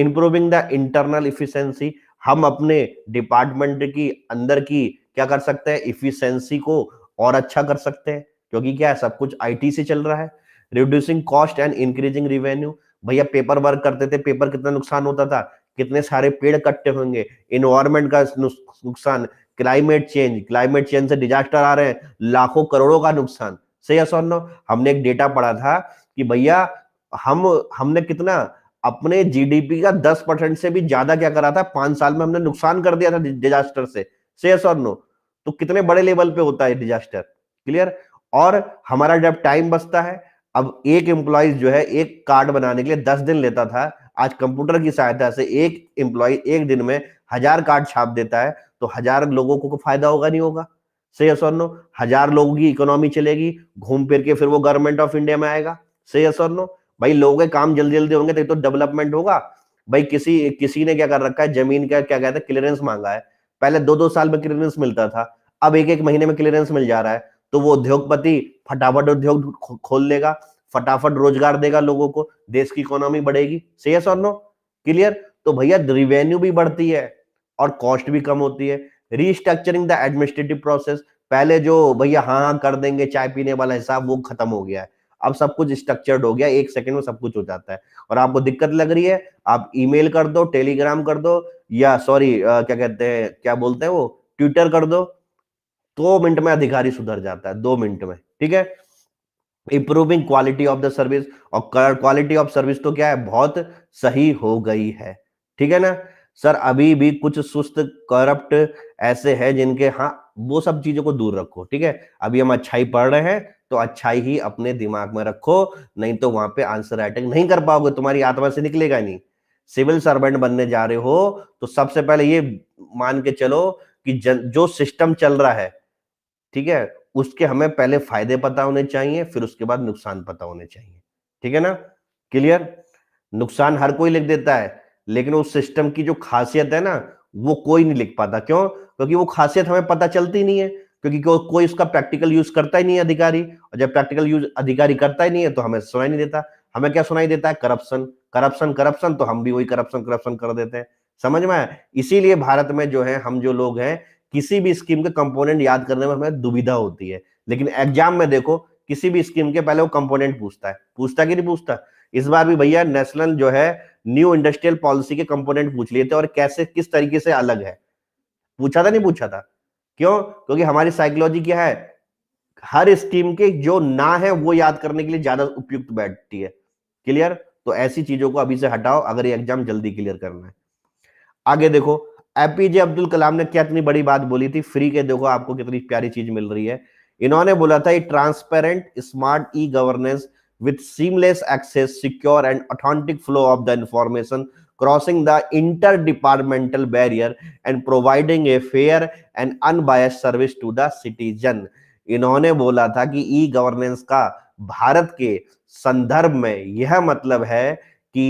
इंप्रूविंग द इंटरनल इफिशियंसी हम अपने डिपार्टमेंट की अंदर की क्या कर सकते हैं इफिशियंसी को और अच्छा कर सकते हैं क्योंकि क्या है सब कुछ आईटी से चल रहा है reducing cost and increasing revenue भैया पेपर वर्क करते थे पेपर कितना नुकसान होता था कितने सारे पेड़ कट्टे होंगे इन्वायरमेंट का नुकसान क्लाइमेट चेंज क्लाइमेट चेंज से डिजास्टर आ रहे हैं लाखों करोड़ों का नुकसान सही है नो हमने एक डेटा पढ़ा था कि भैया हम हमने कितना अपने जीडीपी का 10 परसेंट से भी ज्यादा क्या करा था पांच साल में हमने नुकसान कर दिया था डिजास्टर से सही है नो तो कितने बड़े लेवल पे होता है डिजास्टर क्लियर और हमारा जब टाइम बचता है अब एक एम्प्लॉय जो है एक कार्ड बनाने के लिए दस दिन लेता था आज कंप्यूटर की सहायता से एक एम्प्लॉय एक दिन में हजार कार्ड छाप देता है तो हजार लोगों को फायदा होगा नहीं होगा सही सर नो हजार लोगों की इकोनॉमी चलेगी घूम फिर के फिर वो गवर्नमेंट ऑफ इंडिया में आएगा सही सर नो भाई लोगों के काम जल्दी जल्दी होंगे तो डेवलपमेंट होगा भाई किसी किसी ने क्या कर रखा है जमीन का क्या कहते हैं क्लियरेंस मांगा है पहले दो दो साल में क्लियरेंस मिलता था अब एक एक महीने में क्लियरेंस मिल जा रहा है तो वो उद्योगपति फटाफट उद्योग खोल देगा फटाफट रोजगार देगा लोगों को देश की इकोनॉमी बढ़ेगी सही है सर नो क्लियर तो भैया रिवेन्यू भी बढ़ती है और कॉस्ट भी कम होती है रीस्ट्रक्चरिंग द एडमिनिस्ट्रेटिव प्रोसेस पहले जो भैया हाँ हाँ कर देंगे चाय पीने वाला हिसाब वो खत्म हो गया है अब सब कुछ स्ट्रक्चर्ड हो गया एक सेकंड में सब कुछ हो जाता है और आपको दिक्कत लग रही है आप ईमेल कर दो टेलीग्राम कर दो या सॉरी क्या कहते हैं क्या बोलते हैं वो ट्विटर कर दो दो मिनट में अधिकारी सुधर जाता है दो मिनट में ठीक है improving quality of the service और क्वालिटी ऑफ सर्विस तो क्या है बहुत सही हो गई है ठीक है ना सर अभी भी कुछ सुस्त करप्ट ऐसे हैं जिनके हाँ वो सब चीजों को दूर रखो ठीक है अभी हम अच्छाई पढ़ रहे हैं तो अच्छाई ही अपने दिमाग में रखो नहीं तो वहां पे आंसर राइटिंग नहीं कर पाओगे तुम्हारी आत्मा से निकलेगा नहीं सिविल सर्वेंट बनने जा रहे हो तो सबसे पहले ये मान के चलो कि जन, जो सिस्टम चल रहा है ठीक है उसके हमें पहले फायदे पता होने चाहिए फिर उसके बाद नुकसान पता होने चाहिए ठीक है ना क्लियर नुकसान हर कोई लिख देता है लेकिन उस सिस्टम की जो खासियत है ना वो कोई नहीं लिख पाता क्यों क्योंकि वो खासियत हमें पता चलती नहीं है क्योंकि को, कोई उसका प्रैक्टिकल यूज करता ही नहीं है अधिकारी और जब प्रैक्टिकल यूज अधिकारी करता ही नहीं है तो हमें सुनाई नहीं देता हमें क्या सुनाई देता है करप्शन करप्शन करप्शन तो हम भी वही करप्शन करप्शन कर देते हैं समझ में इसीलिए भारत में जो है हम जो लोग हैं किसी भी स्कीम के कंपोनेंट याद करने में हमें दुविधा होती है लेकिन एग्जाम में देखो किसी भी स्कीम के पहले वो कंपोनेंट पूछता है पूछता कि नहीं पूछता इस बार भी भैया नेशनल जो है न्यू इंडस्ट्रियल पॉलिसी के कंपोनेंट पूछ लिए थे और कैसे किस तरीके से अलग है पूछा था नहीं पूछा था क्यों क्योंकि हमारी साइकोलॉजी क्या है हर स्कीम के जो ना है वो याद करने के लिए ज्यादा उपयुक्त बैठती है क्लियर तो ऐसी चीजों को अभी से हटाओ अगर ये एग्जाम जल्दी क्लियर करना है आगे देखो एपीजे अब्दुल कलाम ने क्या इतनी बड़ी बात बोली थी फ्री के देखो आपको कितनी प्यारी चीज मिल रही है इन्होंने बोला था ये transparent smart e governance with seamless access, secure and authentic flow of the information, crossing the interdepartmental barrier and providing a fair and unbiased service to the citizen. इन्होंने बोला था कि ई गवर्नेंस का भारत के संदर्भ में यह मतलब है कि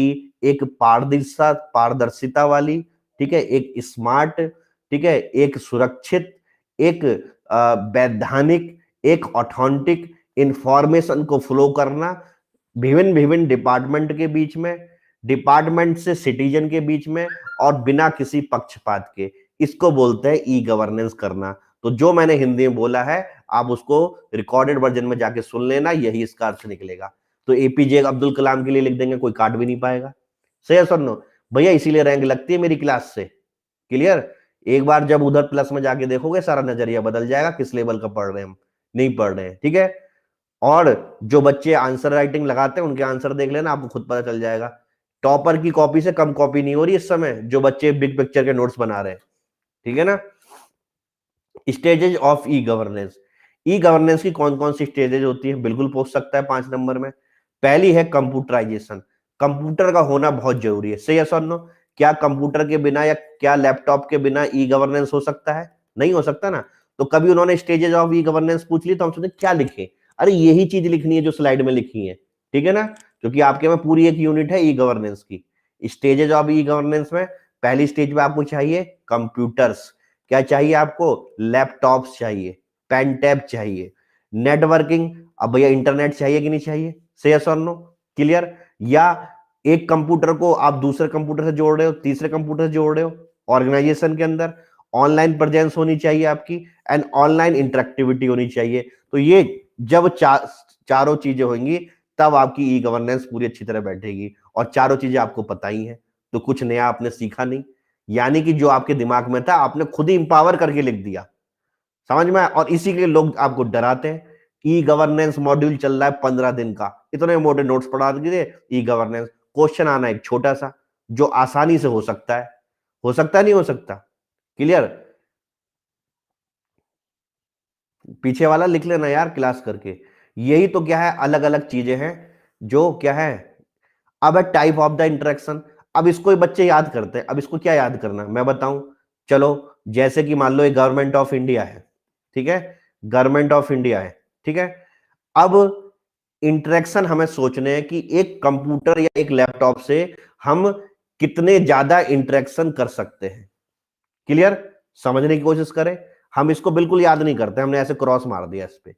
एक पारदर्शिता पारदर्शिता वाली ठीक है एक स्मार्ट ठीक है एक सुरक्षित एक वैधानिक एक ऑथेंटिक इंफॉर्मेशन को फ्लो करना विभिन्न विभिन्न डिपार्टमेंट के बीच में डिपार्टमेंट से सिटीजन के बीच में और बिना किसी पक्षपात के इसको बोलते हैं ई गवर्नेंस करना तो जो मैंने हिंदी में बोला है आप उसको रिकॉर्डेड वर्जन में जाके सुन लेना यही इसका अर्थ निकलेगा तो एपीजे अब्दुल कलाम के लिए लिख देंगे कोई काट भी नहीं पाएगा सही है सुनो भैया इसीलिए रैंक लगती है मेरी क्लास से क्लियर एक बार जब उधर प्लस में जाके देखोगे सारा नजरिया बदल जाएगा किस लेवल का पढ़ रहे हैं हम नहीं पढ़ रहे हैं ठीक है और जो बच्चे आंसर राइटिंग लगाते हैं उनके आंसर देख लेना आपको खुद पता चल जाएगा टॉपर की कॉपी से कम कॉपी नहीं हो रही इस समय जो बच्चे बिग पिक्चर के नोट्स बना रहे हैं ठीक है ना stages of e governance e governance की कौन कौन सी स्टेजेज होती है बिल्कुल पूछ सकता है पांच नंबर में पहली है कंप्यूटराइजेशन कंप्यूटर का होना बहुत जरूरी है सही है नो क्या कंप्यूटर के बिना या क्या लैपटॉप के बिना ई गवर्नेंस हो सकता है नहीं हो सकता ना तो कभी उन्होंने स्टेजेज ऑफ ई गवर्नेंस पूछ ली तो हम सोचते क्या लिखे अरे यही चीज लिखनी है जो स्लाइड में लिखी है ठीक है ना क्योंकि आपके में पूरी एक यूनिट है ई गवर्नेंस की स्टेजेज ऑफ ई गवर्नेंस में पहली स्टेज में आपको चाहिए कंप्यूटर्स क्या चाहिए आपको लैपटॉप्स चाहिए पेन टैब चाहिए नेटवर्किंग अब भैया इंटरनेट चाहिए कि नहीं चाहिए से नो क्लियर या एक कंप्यूटर को आप दूसरे कंप्यूटर से जोड़ रहे हो तीसरे कंप्यूटर से जोड़ रहे हो ऑर्गेनाइजेशन के अंदर ऑनलाइन प्रेजेंस होनी चाहिए आपकी एंड ऑनलाइन इंटरेक्टिविटी होनी चाहिए तो ये जब चार चारों चीजें होंगी तब आपकी ई गवर्नेंस पूरी अच्छी तरह बैठेगी और चारों चीजें आपको पता ही है तो कुछ नया आपने सीखा नहीं यानी कि जो आपके दिमाग में था आपने खुद ही इंपावर करके लिख दिया समझ में और इसी के लिए लोग आपको डराते हैं ई गवर्नेंस मॉड्यूल चल रहा है पंद्रह दिन का इतने मोटे नोट्स पढ़ा दिए ई गवर्नेंस क्वेश्चन आना एक छोटा सा जो आसानी से हो सकता है हो सकता नहीं हो सकता क्लियर पीछे वाला लिख लेना यार क्लास करके यही तो क्या है अलग अलग चीजें हैं जो क्या है अब टाइप ऑफ द इंटरेक्शन अब इसको बच्चे याद करते हैं अब इसको क्या याद करना मैं बताऊं चलो जैसे कि मान लो ये गवर्नमेंट ऑफ इंडिया है ठीक है गवर्नमेंट ऑफ इंडिया है ठीक है अब इंटरेक्शन हमें सोचने हैं कि एक कंप्यूटर या एक लैपटॉप से हम कितने ज्यादा इंटरेक्शन कर सकते हैं क्लियर समझने की कोशिश करें हम इसको बिल्कुल याद नहीं करते हमने ऐसे क्रॉस मार दिया इस पर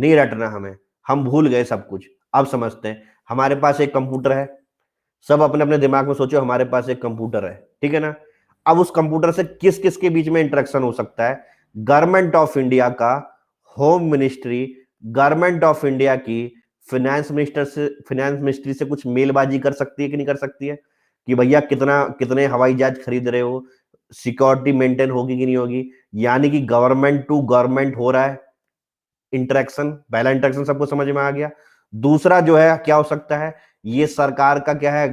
नहीं रटना हमें हम भूल गए सब कुछ अब समझते हैं हमारे पास एक कंप्यूटर है सब अपने अपने दिमाग में सोचो हमारे पास एक कंप्यूटर है ठीक है ना अब उस कंप्यूटर से किस किस के बीच में इंटरेक्शन हो सकता है गवर्नमेंट ऑफ इंडिया का home ministry government of India की फाइनेंस मिनिस्टर से फाइनेंस मिनिस्ट्री से कुछ मेलबाजी कर सकती है कि नहीं कर सकती है कि भैया कितना कितने हवाई जहाज खरीद रहे हो सिक्योरिटी मेंटेन होगी कि नहीं होगी यानी कि गवर्नमेंट टू गवर्नमेंट हो रहा है इंटरेक्शन पहला इंटरेक्शन सबको समझ में आ गया दूसरा जो है क्या हो सकता है ये सरकार का क्या है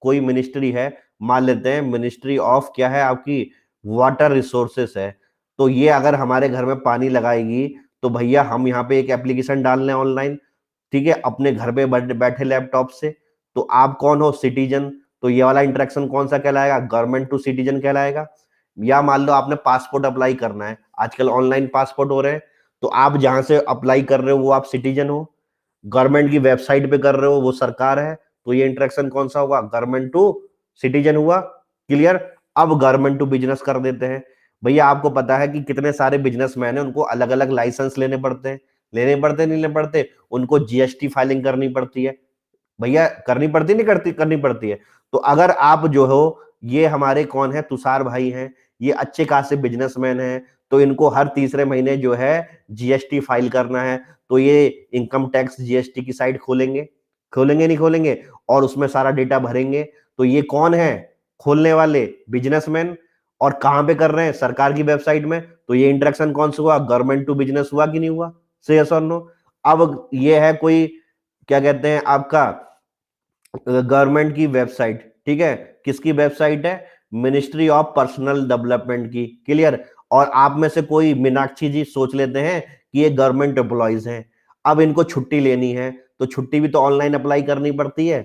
कोई मिनिस्ट्री है मान लेते हैं मिनिस्ट्री ऑफ क्या है आपकी वाटर रिसोर्सेस है तो ये अगर हमारे घर में पानी लगाएगी तो भैया हम यहाँ पे एक एप्लीकेशन डाल लें ऑनलाइन ठीक है अपने घर पे बैठे लैपटॉप से तो आप कौन हो सिटीजन तो ये वाला इंटरेक्शन कौन सा कहलाएगा गवर्नमेंट टू सिटीजन कहलाएगा या मान लो आपने पासपोर्ट अप्लाई करना है आजकल ऑनलाइन पासपोर्ट हो रहे हैं तो आप जहां से अप्लाई कर रहे हो वो आप सिटीजन हो गवर्नमेंट की वेबसाइट पे कर रहे हो वो सरकार है तो ये इंटरेक्शन कौन सा होगा गवर्नमेंट टू सिटीजन हुआ क्लियर अब गवर्नमेंट टू बिजनेस कर देते हैं भैया आपको पता है कि कितने सारे बिजनेसमैन हैं उनको अलग अलग लाइसेंस लेने पड़ते हैं लेने पड़ते नहीं लेने पड़ते उनको जीएसटी फाइलिंग करनी पड़ती है भैया करनी पड़ती नहीं करती करनी पड़ती है तो अगर आप जो हो ये हमारे कौन है तुषार भाई हैं ये अच्छे खासे बिजनेसमैन हैं तो इनको हर तीसरे महीने जो है जीएसटी फाइल करना है तो ये इनकम टैक्स जीएसटी की साइट खोलेंगे खोलेंगे नहीं खोलेंगे और उसमें सारा डेटा भरेंगे तो ये कौन है खोलने वाले बिजनेसमैन और कहां पे कर रहे हैं सरकार की वेबसाइट में तो ये इंटरेक्शन कौन सा हुआ गवर्नमेंट टू बिजनेस हुआ कि नहीं हुआ से यस और नो अब ये है कोई क्या कहते हैं आपका गवर्नमेंट की वेबसाइट ठीक है किसकी वेबसाइट है मिनिस्ट्री ऑफ पर्सनल डेवलपमेंट की क्लियर और आप में से कोई मीनाक्षी जी सोच लेते हैं कि ये गवर्नमेंट एम्प्लॉयज हैं अब इनको छुट्टी लेनी है तो छुट्टी भी तो ऑनलाइन अप्लाई करनी पड़ती है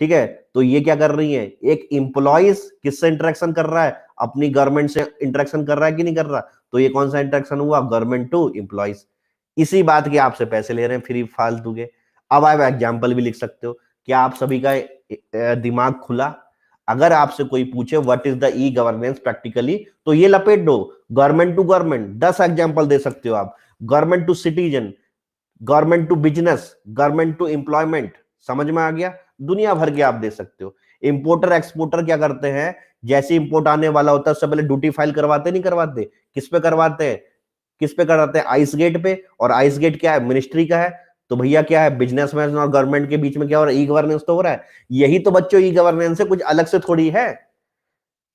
ठीक है तो ये क्या कर रही है एक इंप्लॉयज किससे इंटरेक्शन कर रहा है अपनी गवर्नमेंट से इंटरेक्शन कर रहा है कि नहीं कर रहा तो ये कौन सा इंटरेक्शन हुआ गवर्नमेंट टू इंप्लॉयज इसी बात के आपसे पैसे ले रहे हैं फ्री फालतू के अब आप एग्जाम्पल भी लिख सकते हो क्या आप सभी का दिमाग खुला अगर आपसे कोई पूछे what is the e governance practically तो ये लपेट दो गवर्नमेंट टू गवर्नमेंट दस एग्जाम्पल दे सकते हो आप government to citizen government to business government to employment समझ में आ गया दुनिया भर के आप दे सकते हो इंपोर्टर एक्सपोर्टर क्या करते हैं जैसे इंपोर्ट आने वाला होता है उससे पहले ड्यूटी फाइल करवाते नहीं करवाते किस पे करवाते हैं किस पे करवाते हैं आइस गेट पे और आइस गेट क्या है मिनिस्ट्री का है तो भैया क्या है बिजनेसमैन और गवर्नमेंट के बीच में क्या हो रहा है ई गवर्नेंस तो हो रहा है यही तो बच्चों ई गवर्नेंस से कुछ अलग से थोड़ी है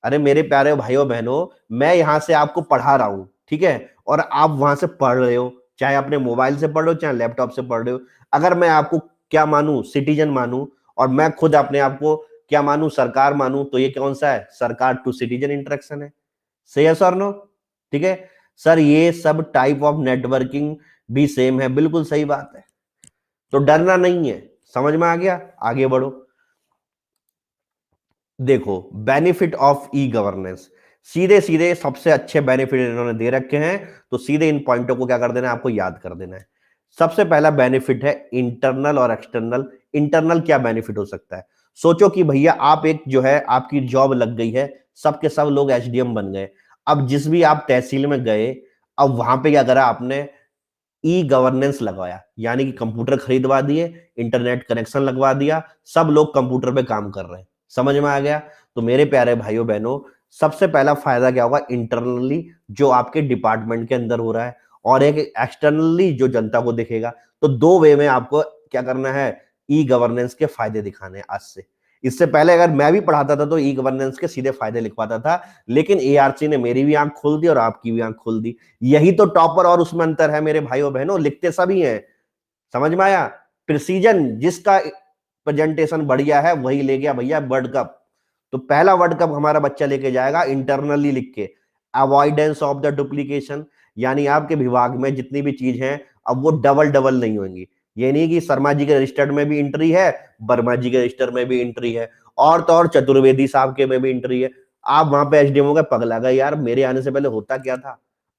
अरे मेरे प्यारे भाइयों बहनों मैं यहां से आपको पढ़ा रहा हूं ठीक है और आप वहां से पढ़ रहे हो चाहे अपने मोबाइल से पढ़ रहे हो चाहे लैपटॉप से पढ़ रहे हो अगर मैं आपको क्या मानू सिटीजन मानू और मैं खुद अपने आप को क्या मानू सरकार मानू तो ये कौन सा है सरकार टू सिटीजन इंटरेक्शन है से नो ठीक है सर ये सब टाइप ऑफ नेटवर्किंग भी सेम है बिल्कुल सही बात है तो डरना नहीं है समझ में आ गया आगे बढ़ो देखो बेनिफिट ऑफ ई गवर्नेंस सीधे सीधे सबसे अच्छे बेनिफिट इन्होंने दे रखे हैं तो सीधे इन पॉइंटों को क्या कर देना है आपको याद कर देना है सबसे पहला बेनिफिट है इंटरनल और एक्सटर्नल इंटरनल क्या बेनिफिट हो सकता है सोचो कि भैया आप एक जो है आपकी जॉब लग गई है सबके सब लोग एच बन गए अब जिस भी आप तहसील में गए अब वहां पे क्या करा आपने ई गवर्नेंस लगवाया यानी कि कंप्यूटर खरीदवा दिए इंटरनेट कनेक्शन लगवा दिया सब लोग कंप्यूटर पे काम कर रहे हैं समझ में आ गया तो मेरे प्यारे भाइयों बहनों सबसे पहला फायदा क्या होगा इंटरनली जो आपके डिपार्टमेंट के अंदर हो रहा है और एक एक्सटर्नली जो जनता को दिखेगा तो दो वे में आपको क्या करना है ई गवर्नेंस के फायदे दिखाने आज से इससे पहले अगर मैं भी पढ़ाता था तो ई गवर्नेंस के सीधे फायदे लिखवाता था लेकिन ए ने मेरी भी आंख खोल दी और आपकी भी आंख खोल दी यही तो टॉपर और उसमें अंतर है मेरे भाइयों बहनों लिखते सभी हैं समझ में आया प्रिसीजन जिसका प्रेजेंटेशन बढ़िया है वही ले गया भैया वर्ल्ड कप तो पहला वर्ल्ड कप हमारा बच्चा लेके जाएगा इंटरनली लिख के अवॉइडेंस ऑफ द डुप्लीकेशन यानी आपके विभाग में जितनी भी चीज है अब वो डबल डबल नहीं होंगी ये नहीं कि शर्मा जी के रजिस्टर्ड में भी एंट्री है वर्मा जी के रजिस्टर में भी एंट्री है और तो और चतुर्वेदी साहब के में भी एंट्री है आप वहां पे एच का पगला गए यार मेरे आने से पहले होता क्या था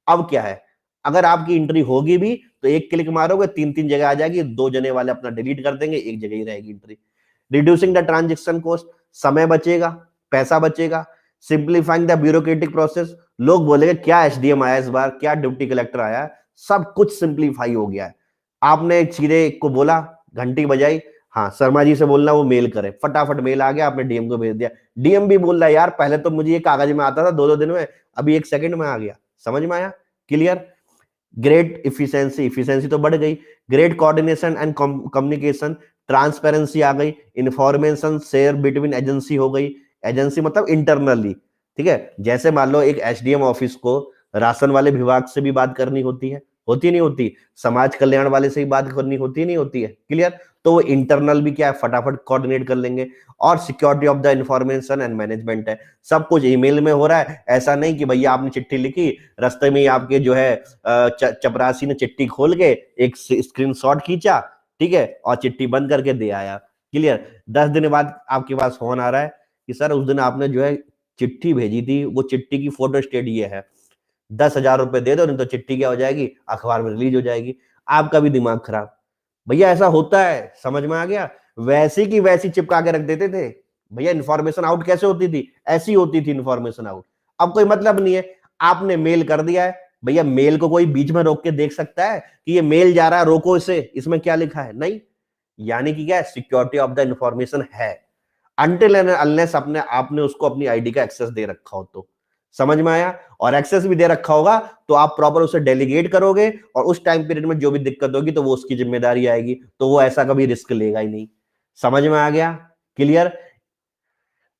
अब क्या है अगर आपकी एंट्री होगी भी तो एक क्लिक मारोगे तीन तीन जगह आ जाएगी दो जने वाले अपना डिलीट कर देंगे एक जगह ही रहेगी entry reducing the transaction cost समय बचेगा पैसा बचेगा सिंप्लीफाइंग द ब्यूरोक्रेटिक प्रोसेस लोग बोलेंगे क्या एसडीएम आया इस बार क्या डिप्टी कलेक्टर आया सब कुछ सिंप्लीफाई हो गया है आपने चीरे को बोला घंटी बजाई हाँ शर्मा जी से बोलना वो मेल करे फटाफट मेल आ गया आपने डीएम को भेज दिया डीएम भी बोल रहा है यार पहले तो मुझे ये कागज में आता था दो दो दिन में अभी एक सेकंड में आ गया समझ में आया क्लियर ग्रेट इफिशियंसी इफिशियंसी तो बढ़ गई great coordination and communication transparency आ गई इंफॉर्मेशन शेयर बिटवीन एजेंसी हो गई एजेंसी मतलब इंटरनली ठीक है जैसे मान लो एक एसडीएम ऑफिस को राशन वाले विभाग से भी बात करनी होती है होती नहीं होती समाज कल्याण वाले से ही बात करनी होती नहीं होती है क्लियर तो वो इंटरनल भी क्या है फटाफट कोऑर्डिनेट कर लेंगे और security of the information and management है सब कुछ ईमेल में हो रहा है ऐसा नहीं कि भैया आपने चिट्ठी लिखी रास्ते में आपके जो है चपरासी ने चिट्ठी खोल के एक स्क्रीन खींचा ठीक है और चिट्ठी बंद करके दे आया क्लियर दस दिन बाद आपके पास फोन आ रहा है कि सर उस दिन आपने जो है चिट्ठी भेजी थी वो चिट्ठी की फोटो स्टेट ये है दस हजार रुपए दे दो नहीं तो चिट्ठी क्या हो जाएगी अखबार में रिलीज हो जाएगी आपका भी दिमाग खराब भैया ऐसा होता है समझ में आ गया वैसी की वैसी चिपका के रख देते थे भैया इन्फॉर्मेशन आउट कैसे होती थी ऐसी होती थी इन्फॉर्मेशन आउट अब कोई मतलब नहीं है आपने मेल कर दिया है भैया मेल को कोई बीच में रोक के देख सकता है कि ये मेल जा रहा है रोको इसे इसमें क्या लिखा है नहीं यानी कि क्या सिक्योरिटी ऑफ द इन्फॉर्मेशन है अनटिल अनलेस अपने आपने उसको अपनी आईडी का एक्सेस दे रखा हो तो समझ में आया और एक्सेस भी दे रखा होगा तो आप प्रॉपर उसे डेलीगेट करोगे और उस टाइम पीरियड में जो भी दिक्कत होगी तो वो उसकी जिम्मेदारी आएगी तो वो ऐसा कभी रिस्क लेगा ही नहीं समझ में आ गया क्लियर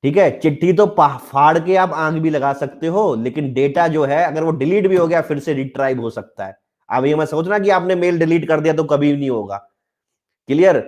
ठीक है चिट्ठी तो फाड़ के आप आंख भी लगा सकते हो लेकिन डेटा जो है अगर वो डिलीट भी हो गया फिर से रिट्राइव हो सकता है अब ये मैं सोचना कि आपने मेल डिलीट कर दिया तो कभी नहीं होगा क्लियर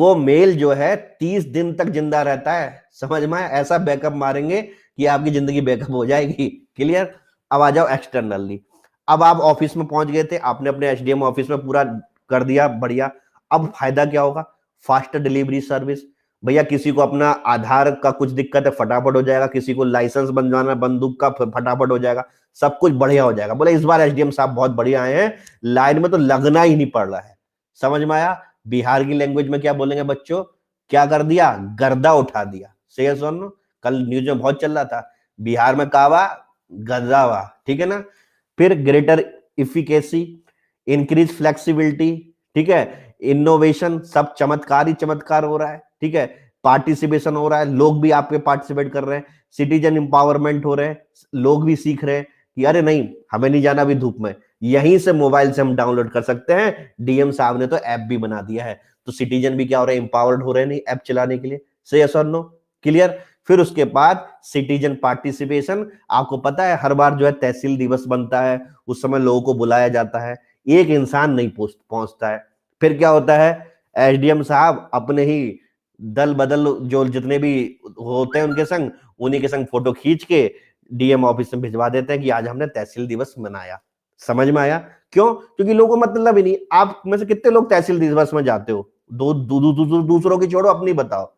वो मेल जो है तीस दिन तक जिंदा रहता है समझ में ऐसा बैकअप मारेंगे कि आपकी जिंदगी बैकअप हो जाएगी क्लियर अब आ जाओ एक्सटर्नली अब आप ऑफिस में पहुंच गए थे आपने अपने एच ऑफिस में पूरा कर दिया बढ़िया अब फायदा क्या होगा फास्ट डिलीवरी सर्विस भैया किसी को अपना आधार का कुछ दिक्कत है फटाफट हो जाएगा किसी को लाइसेंस बनवाना बंदूक का फटाफट हो जाएगा सब कुछ बढ़िया हो जाएगा बोले इस बार एसडीएम साहब बहुत बढ़िया आए हैं लाइन में तो लगना ही नहीं पड़ रहा है समझ में आया बिहार की लैंग्वेज में क्या बोलेंगे बच्चों क्या कर दिया गर्दा उठा दिया सही है सोनू कल न्यूज में बहुत चल रहा था बिहार में कावा गजावा ठीक है ना फिर ग्रेटर इफिकेसी इंक्रीज फ्लेक्सिबिलिटी ठीक है इनोवेशन सब चमत्कार ही चमत्कार हो रहा है ठीक है पार्टिसिपेशन हो रहा है लोग भी आपके पार्टिसिपेट कर रहे हैं सिटीजन इंपावरमेंट हो रहे हैं लोग भी सीख रहे हैं कि अरे नहीं हमें नहीं जाना भी धूप में यहीं से मोबाइल से हम डाउनलोड कर सकते हैं डीएम साहब ने तो ऐप भी बना दिया है तो सिटीजन भी क्या हो रहे हैं इंपावर्ड हो रहे हैं नहीं ऐप चलाने के लिए सही यस नो क्लियर फिर उसके बाद सिटीजन पार्टिसिपेशन आपको पता है हर बार जो है तहसील दिवस बनता है उस समय लोगों को बुलाया जाता है एक इंसान नहीं पहुंचता है फिर क्या होता है एसडीएम साहब अपने ही दल बदल जो जितने भी होते हैं उनके संग उन्हीं के संग फोटो खींच के डीएम ऑफिस में भिजवा देते हैं कि आज हमने तहसील दिवस मनाया समझ में आया क्यों क्योंकि लोगों को मतलब ही नहीं आप में से कितने लोग तहसील दिवस में जाते हो दो दूसरों की छोड़ो अपनी बताओ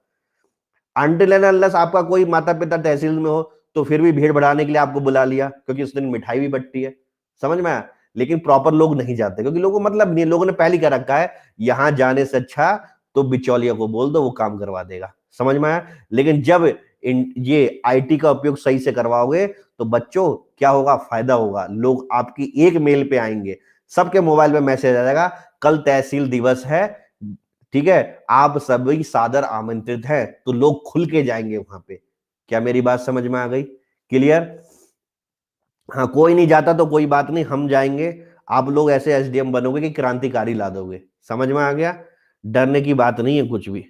अनटिल अनलेस आपका कोई माता पिता तहसील में हो तो फिर भी भीड़ बढ़ाने के लिए आपको बुला लिया क्योंकि उस दिन मिठाई भी बटती है समझ में आया लेकिन प्रॉपर लोग नहीं जाते क्योंकि लोगों को मतलब नहीं लोगों ने पहले कह रखा है यहां जाने से अच्छा तो बिचौलिया को बोल दो वो काम करवा देगा समझ में आया लेकिन जब इन, ये आईटी का उपयोग सही से करवाओगे तो बच्चों क्या होगा फायदा होगा लोग आपकी एक मेल पे आएंगे सबके मोबाइल में मैसेज आ जाएगा कल तहसील दिवस है ठीक है आप सभी सादर आमंत्रित हैं तो लोग खुल के जाएंगे वहां पे क्या मेरी बात समझ में आ गई क्लियर हाँ कोई नहीं जाता तो कोई बात नहीं हम जाएंगे आप लोग ऐसे एसडीएम बनोगे कि क्रांतिकारी ला दोगे समझ में आ गया डरने की बात नहीं है कुछ भी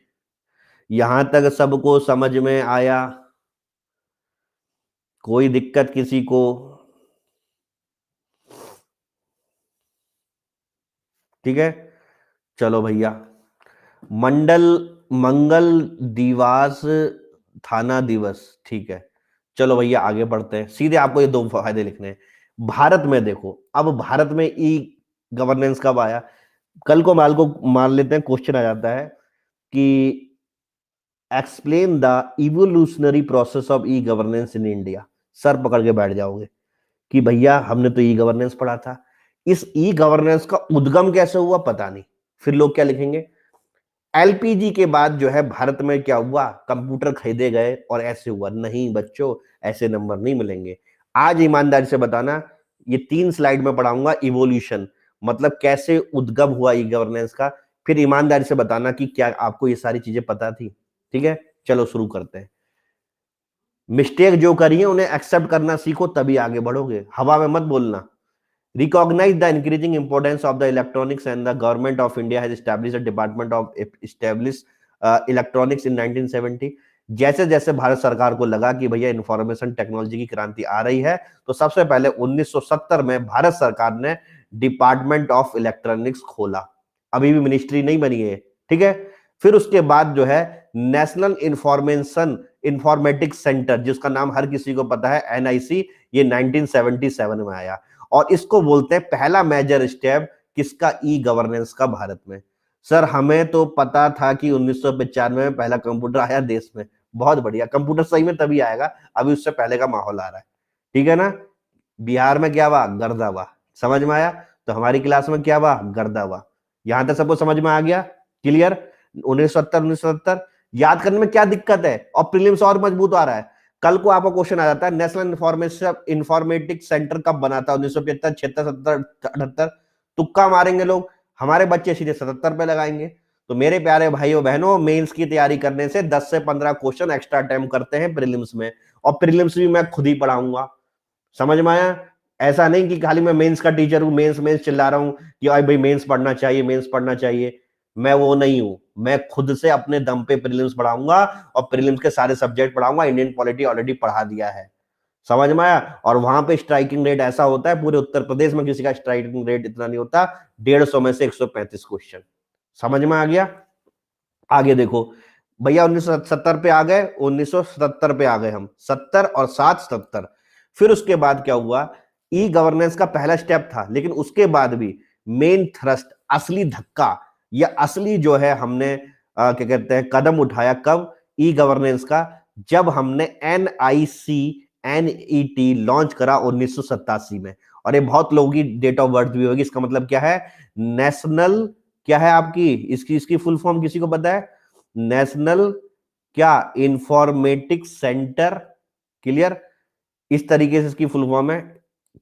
यहां तक सबको समझ में आया कोई दिक्कत किसी को ठीक है चलो भैया मंडल मंगल दिवास थाना दिवस ठीक है चलो भैया आगे बढ़ते हैं सीधे आपको ये दो फायदे लिखने हैं भारत में देखो अब भारत में ई गवर्नेंस कब आया कल को माल को मान लेते हैं क्वेश्चन आ जाता है कि explain the evolutionary process of e governance in India sir पकड़ के बैठ जाओगे कि भैया हमने तो ई गवर्नेंस पढ़ा था इस ई गवर्नेंस का उद्गम कैसे हुआ पता नहीं फिर लोग क्या लिखेंगे एलपीजी के बाद जो है भारत में क्या हुआ कंप्यूटर खरीदे गए और ऐसे हुआ नहीं बच्चों ऐसे नंबर नहीं मिलेंगे आज ईमानदारी से बताना ये तीन स्लाइड में पढ़ाऊंगा इवोल्यूशन मतलब कैसे उद्गम हुआ ई गवर्नेंस का फिर ईमानदारी से बताना कि क्या आपको ये सारी चीजें पता थी ठीक है चलो शुरू करते हैं मिस्टेक जो करिए उन्हें एक्सेप्ट करना सीखो तभी आगे बढ़ोगे हवा में मत बोलना Recognize the increasing importance of the electronics and the government of India has established a department of e established electronics in 1970 जैसे जैसे भारत सरकार को लगा कि भैया इंफॉर्मेशन टेक्नोलॉजी की क्रांति आ रही है तो सबसे पहले 1970 में भारत सरकार ने डिपार्टमेंट ऑफ इलेक्ट्रॉनिक्स खोला अभी भी मिनिस्ट्री नहीं बनी है ठीक है फिर उसके बाद जो है नेशनल इंफॉर्मेशन इंफॉर्मेटिक्स सेंटर जिसका नाम हर किसी को पता है एनआईसी ये 1977 में आया और इसको बोलते हैं पहला मेजर स्टेप किसका ई e गवर्नेंस का भारत में सर हमें तो पता था कि उन्नीस में पहला कंप्यूटर आया देश में बहुत बढ़िया कंप्यूटर सही में तभी आएगा अभी उससे पहले का माहौल आ रहा है ठीक है ना बिहार में क्या हुआ गर्दा हुआ समझ में आया तो हमारी क्लास में क्या हुआ गर्दा हुआ यहां तक सबको समझ में आ गया क्लियर उन्नीस सौ याद करने में क्या दिक्कत है और प्रीलिम्स और मजबूत आ रहा है कल को आपका क्वेश्चन आ जाता है नेशनल इन्फॉर्मेशन इन्फॉर्मेटिक सेंटर कब बना था उन्नीस सौ पचहत्तर छिहत्तर सत्तर अठहत्तर तुक्का मारेंगे लोग हमारे बच्चे सीधे सतहत्तर पे लगाएंगे तो मेरे प्यारे भाइयों बहनों मेंस की तैयारी करने से 10 से 15 क्वेश्चन एक्स्ट्रा अटैम करते हैं प्रीलिम्स में और प्रीलिम्स भी मैं खुद ही पढ़ाऊंगा समझ में आया ऐसा नहीं कि खाली मैं मेंस का टीचर हूं मेंस मेंस चिल्ला रहा हूँ कि भाई मेंस पढ़ना चाहिए मेंस पढ़ना चाहिए मैं वो नहीं हूं मैं खुद से अपने दम पे प्रीलिम्स पढ़ाऊंगा और प्रीलिम्स के सारे सब्जेक्ट पढ़ाऊंगा इंडियन पॉलिटी ऑलरेडी पढ़ा दिया है समझ में आया और वहां पे स्ट्राइकिंग रेट ऐसा होता है पूरे उत्तर प्रदेश में किसी का स्ट्राइकिंग रेट इतना नहीं होता डेढ़ सौ में से एक सौ पैंतीस क्वेश्चन समझ में आ गया आगे देखो भैया 1970 पे आ गए 1977 पे आ गए हम सत्तर और सात सत्तर फिर उसके बाद क्या हुआ ई गवर्नेंस का पहला स्टेप था लेकिन उसके बाद भी मेन थ्रस्ट असली धक्का ये असली जो है हमने क्या कहते हैं कदम उठाया कब ई गवर्नेंस का जब हमने N I C N E T launch करा उन्नीस में और ये बहुत लोगों की डेट ऑफ बर्थ भी होगी इसका मतलब क्या है नेशनल क्या है आपकी इसकी इसकी फुल फॉर्म किसी को पता है नेशनल क्या इंफॉर्मेटिक सेंटर क्लियर इस तरीके से इसकी फुल फॉर्म है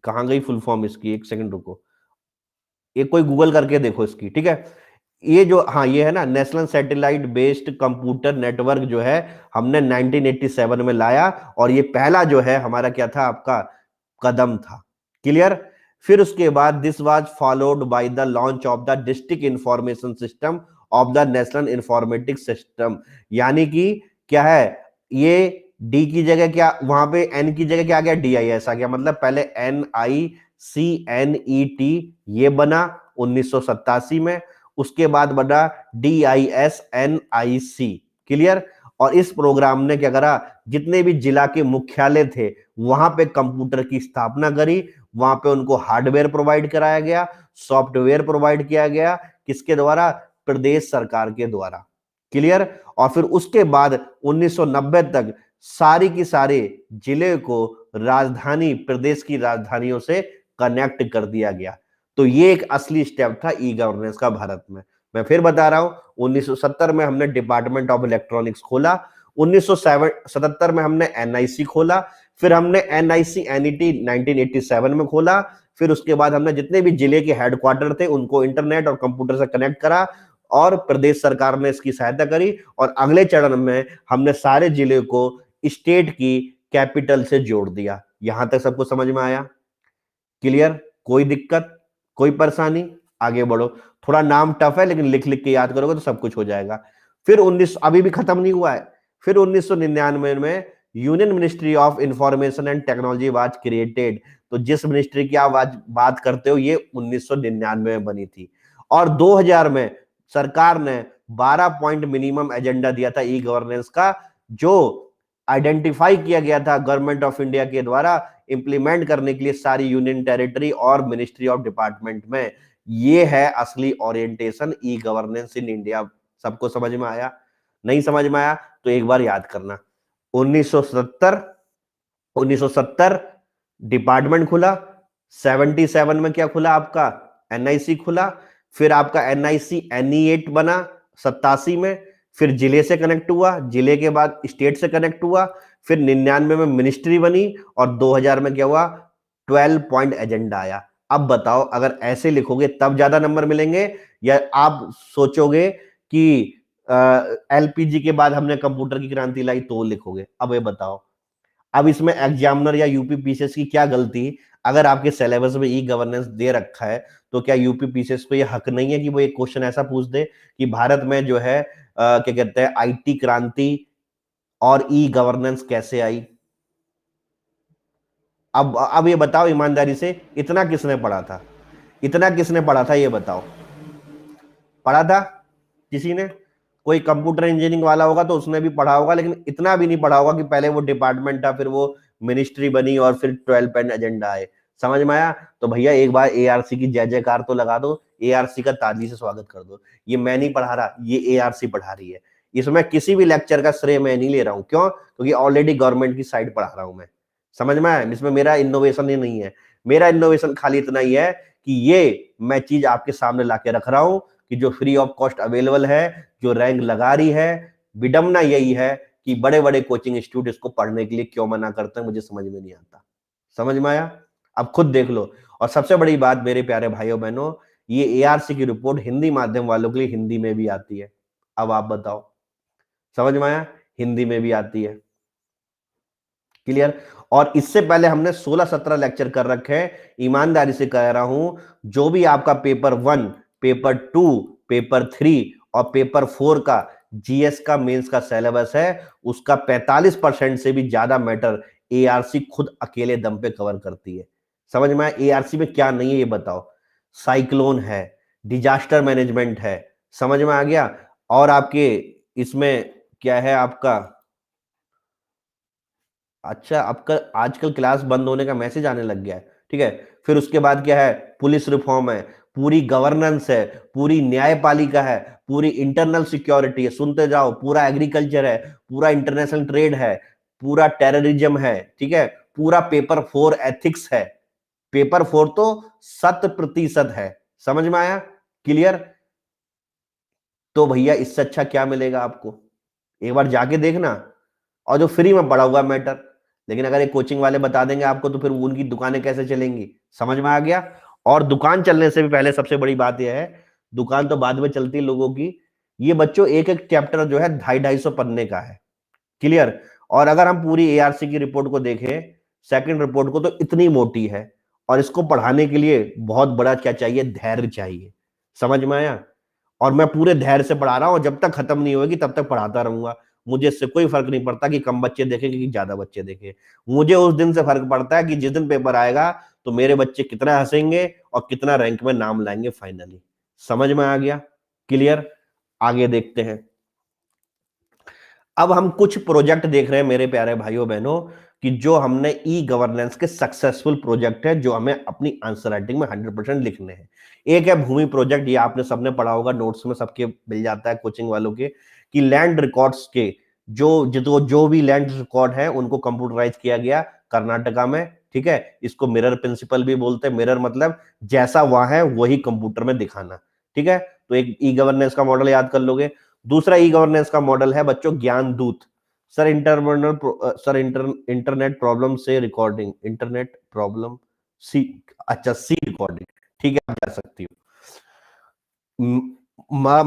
कहां गई फुल फॉर्म इसकी एक सेकंड रुको एक कोई गूगल करके देखो इसकी ठीक है ये जो हाँ ये है ना national satellite based computer network जो है हमने 1987 में लाया और ये पहला जो है हमारा क्या था आपका कदम था क्लियर फिर उसके बाद this was followed by the launch of the district information system of the national informatic system यानी कि क्या है ये डी की जगह क्या वहां पे एन की जगह क्या आ गया डी आई एस आ गया मतलब पहले N I C N E T ये बना उन्नीस में उसके बाद बना D I S N I C clear और इस प्रोग्राम ने क्या करा जितने भी जिला के मुख्यालय थे वहां पे कंप्यूटर की स्थापना करी वहां पे उनको हार्डवेयर प्रोवाइड कराया गया सॉफ्टवेयर प्रोवाइड किया गया किसके द्वारा प्रदेश सरकार के द्वारा क्लियर और फिर उसके बाद 1990 तक सारी की सारे जिले को राजधानी प्रदेश की राजधानियों से कनेक्ट कर दिया गया तो ये एक असली स्टेप था ई गवर्नेंस का भारत में मैं फिर बता रहा हूं 1970 में हमने डिपार्टमेंट ऑफ इलेक्ट्रॉनिक्स खोला 1977 में हमने एनआईसी खोला फिर हमने एनआईसी एनईटी 1987 में खोला फिर उसके बाद हमने जितने भी जिले के हेडक्वार्टर थे उनको इंटरनेट और कंप्यूटर से कनेक्ट करा और प्रदेश सरकार ने इसकी सहायता करी और अगले चरण में हमने सारे जिले को स्टेट की कैपिटल से जोड़ दिया यहां तक सबको समझ में आया क्लियर कोई दिक्कत कोई परेशानी आगे बढ़ो थोड़ा नाम टफ है लेकिन लिख लिख के याद करोगे तो सब कुछ हो जाएगा फिर 19 अभी भी खत्म नहीं हुआ है फिर 1999 में union ministry of information and technology was created तो जिस मिनिस्ट्री की आप आज बात करते हो ये 1999 में बनी थी और 2000 में सरकार ने 12 पॉइंट मिनिमम एजेंडा दिया था ई गवर्नेंस का जो आइडेंटिफाई किया गया था गवर्नमेंट ऑफ इंडिया के द्वारा इंप्लीमेंट करने के लिए सारी यूनियन टेरिटरी और मिनिस्ट्री ऑफ डिपार्टमेंट में ये है असली orientation e governance in India सबको समझ में आया नहीं समझ में आया तो एक बार याद करना 1970 1970 डिपार्टमेंट खुला 77 में क्या खुला आपका एनआईसी खुला फिर आपका एनआईसी एनई e बना सत्तासी में फिर जिले से कनेक्ट हुआ जिले के बाद स्टेट से कनेक्ट हुआ फिर निन्यानवे में मिनिस्ट्री बनी और 2000 में क्या हुआ 12 पॉइंट एजेंडा आया अब बताओ अगर ऐसे लिखोगे तब ज्यादा नंबर मिलेंगे या आप सोचोगे कि एलपीजी के बाद हमने कंप्यूटर की क्रांति लाई तो लिखोगे अब ये बताओ अब इसमें एग्जामिनर या यूपीपीसीएस की क्या गलती अगर आपके सिलेबस में ई गवर्नेंस दे रखा है तो क्या यूपीपीसीएस को यह हक नहीं है कि वो एक क्वेश्चन ऐसा पूछ दे कि भारत में जो है आ, क्या कहते हैं आईटी क्रांति और ई e गवर्नेंस कैसे आई अब अब ये बताओ ईमानदारी से इतना किसने पढ़ा था इतना किसने पढ़ा था ये बताओ पढ़ा था किसी ने कोई कंप्यूटर इंजीनियरिंग वाला होगा तो उसने भी पढ़ा होगा लेकिन इतना भी नहीं पढ़ा होगा कि पहले वो डिपार्टमेंट था फिर वो मिनिस्ट्री बनी और फिर ट्वेल्व पेन एजेंडा आए समझ में आया तो भैया एक बार ए की जय जयकार तो लगा दो ए का ताजी से स्वागत कर दो ये मैं नहीं पढ़ा रहा ये ए पढ़ा रही है इसमें किसी भी लेक्चर का श्रेय मैं नहीं ले रहा हूँ क्यों क्योंकि ऑलरेडी गवर्नमेंट की साइड पढ़ा रहा हूं मैं समझ में आया इसमें मेरा इनोवेशन ही नहीं है मेरा इनोवेशन खाली इतना ही है कि ये मैं चीज आपके सामने ला रख रहा हूँ कि जो फ्री ऑफ कॉस्ट अवेलेबल है जो रैंक लगा रही है विडम्बना यही है कि बड़े बड़े कोचिंग इंस्टीट्यूट इसको पढ़ने के लिए क्यों मना करते हैं मुझे समझ में नहीं आता समझ में आया अब खुद देख लो और सबसे बड़ी बात मेरे प्यारे भाइयों बहनों ये एआरसी की रिपोर्ट हिंदी माध्यम वालों के लिए हिंदी में भी आती है अब आप बताओ समझ में आया हिंदी में भी आती है क्लियर और इससे पहले हमने 16-17 लेक्चर कर रखे हैं ईमानदारी से कह रहा हूं जो भी आपका paper one paper two paper three और पेपर फोर का जीएस का मेंस का सिलेबस है उसका 45 परसेंट से भी ज्यादा मैटर एआरसी खुद अकेले दम पे कवर करती है समझ में आया एआरसी में क्या नहीं है ये बताओ साइक्लोन है डिजास्टर मैनेजमेंट है समझ में आ गया और आपके इसमें क्या है आपका अच्छा आपका आजकल क्लास बंद होने का मैसेज आने लग गया है ठीक है फिर उसके बाद क्या है पुलिस रिफॉर्म है पूरी गवर्नेंस है पूरी न्यायपालिका है पूरी इंटरनल सिक्योरिटी है सुनते जाओ पूरा एग्रीकल्चर है पूरा इंटरनेशनल ट्रेड है पूरा टेररिज्म है ठीक है पूरा पेपर फोर एथिक्स है पेपर फोर तो शत प्रतिशत है समझ में आया क्लियर तो भैया इससे अच्छा क्या मिलेगा आपको एक बार जाके देखना और जो फ्री में पड़ा हुआ मैटर लेकिन अगर एक कोचिंग वाले बता देंगे आपको तो फिर उनकी दुकानें कैसे चलेंगी समझ में आ गया और दुकान चलने से भी पहले सबसे बड़ी बात यह है दुकान तो बाद में चलती लोगों की ये बच्चों एक एक चैप्टर जो है ढाई ढाई सौ पन्ने का है क्लियर और अगर हम पूरी एआरसी की रिपोर्ट को देखें सेकंड रिपोर्ट को तो इतनी मोटी है और इसको पढ़ाने के लिए बहुत बड़ा क्या चाहिए धैर्य चाहिए समझ में आया और मैं पूरे धैर्य से पढ़ा रहा हूँ जब तक खत्म नहीं होगी तब तक पढ़ाता रहूंगा मुझे इससे कोई फर्क नहीं पड़ता कि कम बच्चे देखें कि ज्यादा बच्चे देखें मुझे उस दिन से फर्क पड़ता है कि जिस दिन पेपर आएगा तो मेरे बच्चे कितना हंसेंगे और कितना रैंक में नाम लाएंगे फाइनली समझ में आ गया क्लियर आगे देखते हैं अब हम कुछ प्रोजेक्ट देख रहे हैं मेरे प्यारे भाइयों बहनों कि जो हमने ई गवर्नेंस के सक्सेसफुल प्रोजेक्ट है जो हमें अपनी आंसर राइटिंग में हंड्रेड परसेंट लिखने हैं एक है भूमि प्रोजेक्ट ये आपने सबने पढ़ा होगा नोट्स में सबके मिल जाता है कोचिंग वालों के कि लैंड रिकॉर्ड्स के जो जो जो भी लैंड रिकॉर्ड है उनको कंप्यूटराइज किया गया कर्नाटका में ठीक है इसको मिरर प्रिंसिपल भी बोलते हैं मिरर मतलब जैसा वहां है वही कंप्यूटर में दिखाना ठीक है तो एक ई गवर्नेंस का मॉडल याद कर लोगे दूसरा ई गवर्नेंस का मॉडल है बच्चों Gyandoot sir internal sir inter internet problem से रिकॉर्डिंग इंटरनेट प्रॉब्लम सी अच्छा सी रिकॉर्डिंग ठीक है आप जा सकती हो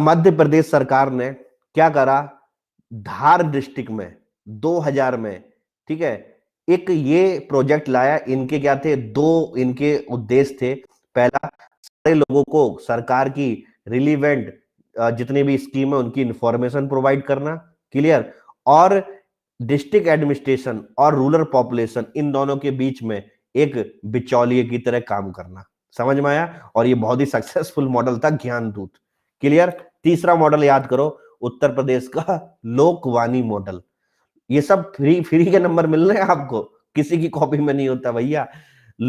मध्य प्रदेश सरकार ने क्या करा धार डिस्ट्रिक्ट में 2000 में ठीक है एक ये प्रोजेक्ट लाया इनके क्या थे दो इनके उद्देश्य थे पहला सारे लोगों को सरकार की रिलीवेंट जितनी भी स्कीम है उनकी इंफॉर्मेशन प्रोवाइड करना क्लियर और डिस्ट्रिक्ट एडमिनिस्ट्रेशन और रूरल पॉपुलेशन इन दोनों के बीच में एक बिचौलिए की तरह काम करना समझ में आया और ये बहुत ही सक्सेसफुल मॉडल था ज्ञान दूत क्लियर तीसरा मॉडल याद करो उत्तर प्रदेश का लोकवाणी मॉडल ये सब फ्री फ्री के नंबर मिल रहे हैं आपको किसी की कॉपी में नहीं होता भैया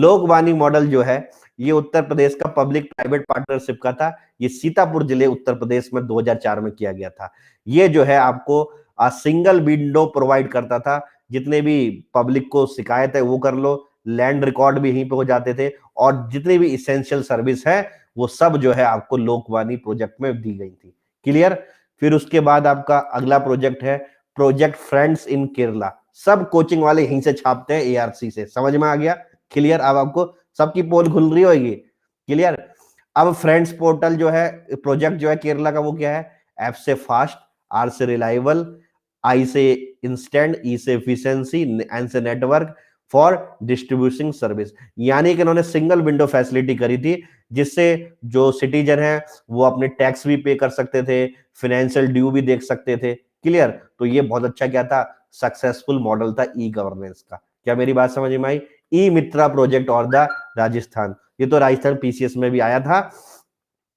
लोकवाणी मॉडल जो है ये उत्तर प्रदेश का पब्लिक प्राइवेट पार्टनरशिप का था ये सीतापुर जिले उत्तर प्रदेश में 2004 में किया गया था ये जो है आपको सिंगल विंडो प्रोवाइड करता था जितने भी पब्लिक को शिकायत है वो कर लो लैंड रिकॉर्ड भी यहीं पे हो जाते थे और जितने भी इसेंशियल सर्विस है वो सब जो है आपको लोकवाणी प्रोजेक्ट में दी गई थी क्लियर फिर उसके बाद आपका अगला प्रोजेक्ट है प्रोजेक्ट फ्रेंड्स इन केरला सब कोचिंग वाले यहीं से छापते हैं एआरसी से समझ में आ गया क्लियर अब आपको सबकी पोल खुल रही होगी क्लियर अब फ्रेंड्स पोर्टल जो है प्रोजेक्ट जो है केरला का वो क्या है एफ से फास्ट आर से रिलायबल आई से इंस्टेंट ई से एफिशिएंसी N से नेटवर्क फॉर डिस्ट्रीब्यूशन सर्विस यानी कि इन्होंने सिंगल विंडो फैसिलिटी करी थी जिससे जो सिटीजन है वो अपने टैक्स भी पे कर सकते थे फिनेंशियल ड्यू भी देख सकते थे क्लियर तो ये बहुत अच्छा क्या था सक्सेसफुल मॉडल था ई गवर्नेंस का क्या मेरी बात समझ में आई ई मित्रा प्रोजेक्ट और द राजस्थान ये तो राजस्थान पीसीएस में भी आया था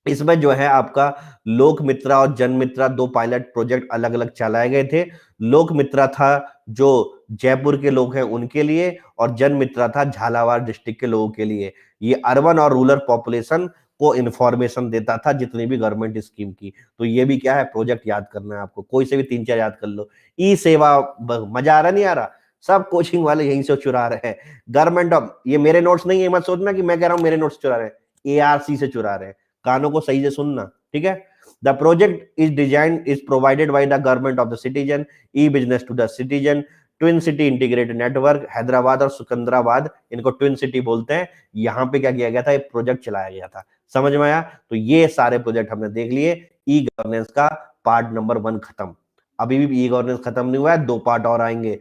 इसमें जो है आपका लोक मित्रा और जन मित्रा दो पायलट प्रोजेक्ट अलग अलग चलाए गए थे लोक मित्रा था जो जयपुर के लोग हैं उनके लिए और जन मित्रा था झालावाड़ डिस्ट्रिक्ट के लोगों के लिए ये अर्बन और रूरल पॉपुलेशन को इन्फॉर्मेशन देता था जितनी भी गवर्नमेंट स्कीम की तो ये भी क्या है प्रोजेक्ट याद करना है आपको कोई से भी तीन चार याद कर लो ई सेवा मजा आ रहा नहीं आ रहा सब कोचिंग वाले यहीं से चुरा रहे हैं गवर्नमेंट ऑफ ये मेरे नोट्स नहीं है मत सोचना कि मैं कह रहा हूँ मेरे नोट्स चुरा रहे हैं एआरसी से चुरा रहे हैं कानों को सही से सुनना ठीक है the project is design is provided by the government of the citizen e business to the citizen, twin city integrated network Hyderabad और सुकंदराबाद इनको ट्विन सिटी बोलते हैं यहाँ पे क्या किया गया था ये प्रोजेक्ट चलाया गया था समझ में आया तो ये सारे प्रोजेक्ट हमने देख लिए ई गवर्नेंस का पार्ट नंबर वन खत्म अभी भी ई गवर्नेंस खत्म नहीं हुआ है दो पार्ट और आएंगे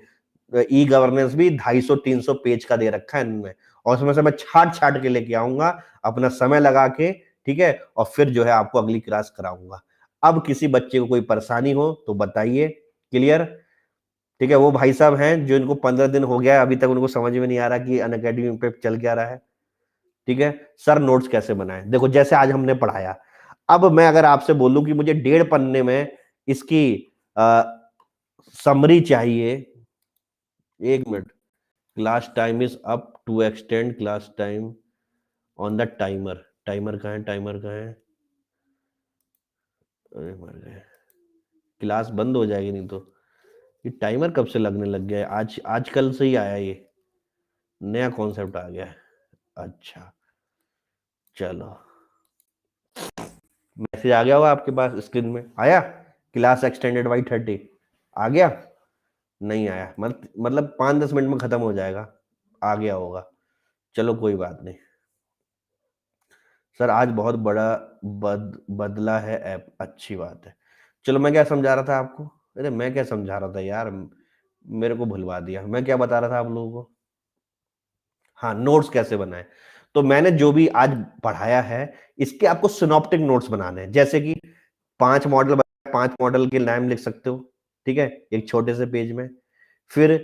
ई गवर्नेंस भी 250 300 पेज का दे रखा है इनमें और उसमें से मैं छाट छाट के लेके आऊंगा अपना समय लगा के ठीक है और फिर जो है आपको अगली क्लास कराऊंगा अब किसी बच्चे को कोई परेशानी हो तो बताइए क्लियर ठीक है वो भाई साहब हैं जो इनको पंद्रह दिन हो गया है अभी तक उनको समझ में नहीं आ रहा कि अन अकेडमी पे चल क्या रहा है ठीक है सर नोट्स कैसे बनाए देखो जैसे आज हमने पढ़ाया अब मैं अगर आपसे बोलूं कि मुझे डेढ़ पन्ने में इसकी आ, समरी चाहिए एक minute class time is up to extend class time on the timer timer कहाँ है टाइमर कहाँ है अरे मर गए क्लास बंद हो जाएगी नहीं तो ये टाइमर कब से लगने लग गया है आज आजकल से ही आया ये नया कॉन्सेप्ट आ गया है अच्छा चलो मैसेज आ गया होगा आपके पास स्क्रीन में आया क्लास एक्सटेंडेड बाई थर्टी आ गया नहीं आया मत, मतलब पाँच दस मिनट में ख़त्म हो जाएगा आ गया होगा चलो कोई बात नहीं सर आज बहुत बड़ा बद, बदला है ऐप अच्छी बात है चलो मैं क्या समझा रहा था आपको अरे मैं क्या समझा रहा था यार मेरे को भुलवा दिया मैं क्या बता रहा था आप लोगों को हाँ नोट्स कैसे बनाए तो मैंने जो भी आज पढ़ाया है इसके आपको सिनोप्टिक नोट्स बनाने हैं जैसे कि पांच मॉडल पांच मॉडल के नाम लिख सकते हो ठीक है एक छोटे से पेज में फिर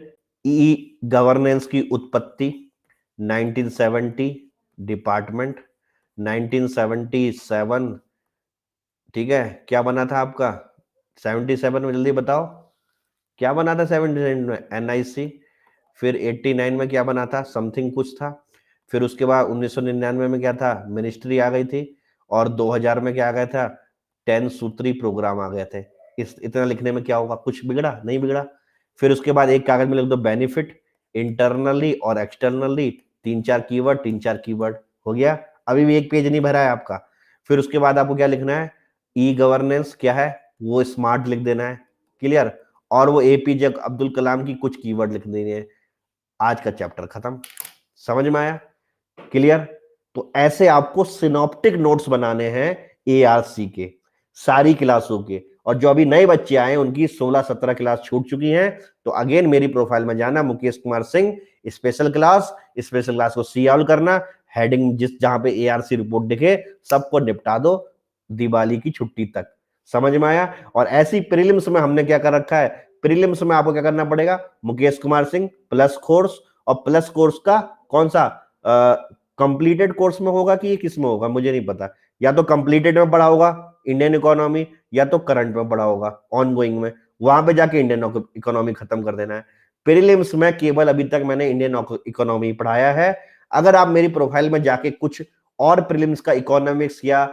ई गवर्नेंस की उत्पत्ति 1970 डिपार्टमेंट 1977 ठीक है क्या बना था आपका 77 में जल्दी बताओ क्या बना था 79 में एनआईसी फिर 89 में क्या बना था समथिंग कुछ था फिर उसके बाद 1999 में क्या था मिनिस्ट्री आ गई थी और 2000 में क्या आ गया था टेन सूत्री प्रोग्राम आ गए थे इस इतना लिखने में क्या होगा कुछ बिगड़ा नहीं बिगड़ा फिर उसके बाद एक कागज में लिख दो बेनिफिट इंटरनली और एक्सटर्नली तीन चार कीवर्ड तीन चार कीवर्ड हो गया अभी भी एक पेज नहीं भरा है आपका फिर उसके बाद आपको क्या लिखना है ई गवर्नेंस क्या है वो स्मार्ट लिख देना है क्लियर और वो एपीजे अब्दुल कलाम की कुछ कीवर्ड लिख देनी है आज का चैप्टर खत्म समझ में आया क्लियर तो ऐसे आपको सिनोप्टिक नोट्स बनाने हैं ए के सारी क्लासों के और जो अभी नए बच्चे आए उनकी 16-17 क्लास छूट चुकी हैं तो अगेन मेरी प्रोफाइल में जाना Mukesh Kumar Singh special class special class को सी ऑल करना हेडिंग जिस जहां पे एआरसी रिपोर्ट दिखे सबको निपटा दो दिवाली की छुट्टी तक समझ में आया और ऐसी प्रीलिम्स में हमने क्या कर रखा है प्रीलिम्स में आपको क्या करना पड़ेगा मुकेश कुमार सिंह प्लस कोर्स और प्लस कोर्स का कौन सा कंप्लीटेड कोर्स में होगा कि ये किस में होगा मुझे नहीं पता या तो कंप्लीटेड में पढ़ा होगा इंडियन इकोनॉमी या तो करंट में पढ़ा होगा ऑनगोइंग में वहां पे जाके इंडियन इकोनॉमी खत्म कर देना है प्रीलिम्स में केवल अभी तक मैंने इंडियन इकोनॉमी पढ़ाया है अगर आप मेरी प्रोफाइल में जाके कुछ और प्रिलिम्स का इकोनॉमिक्स या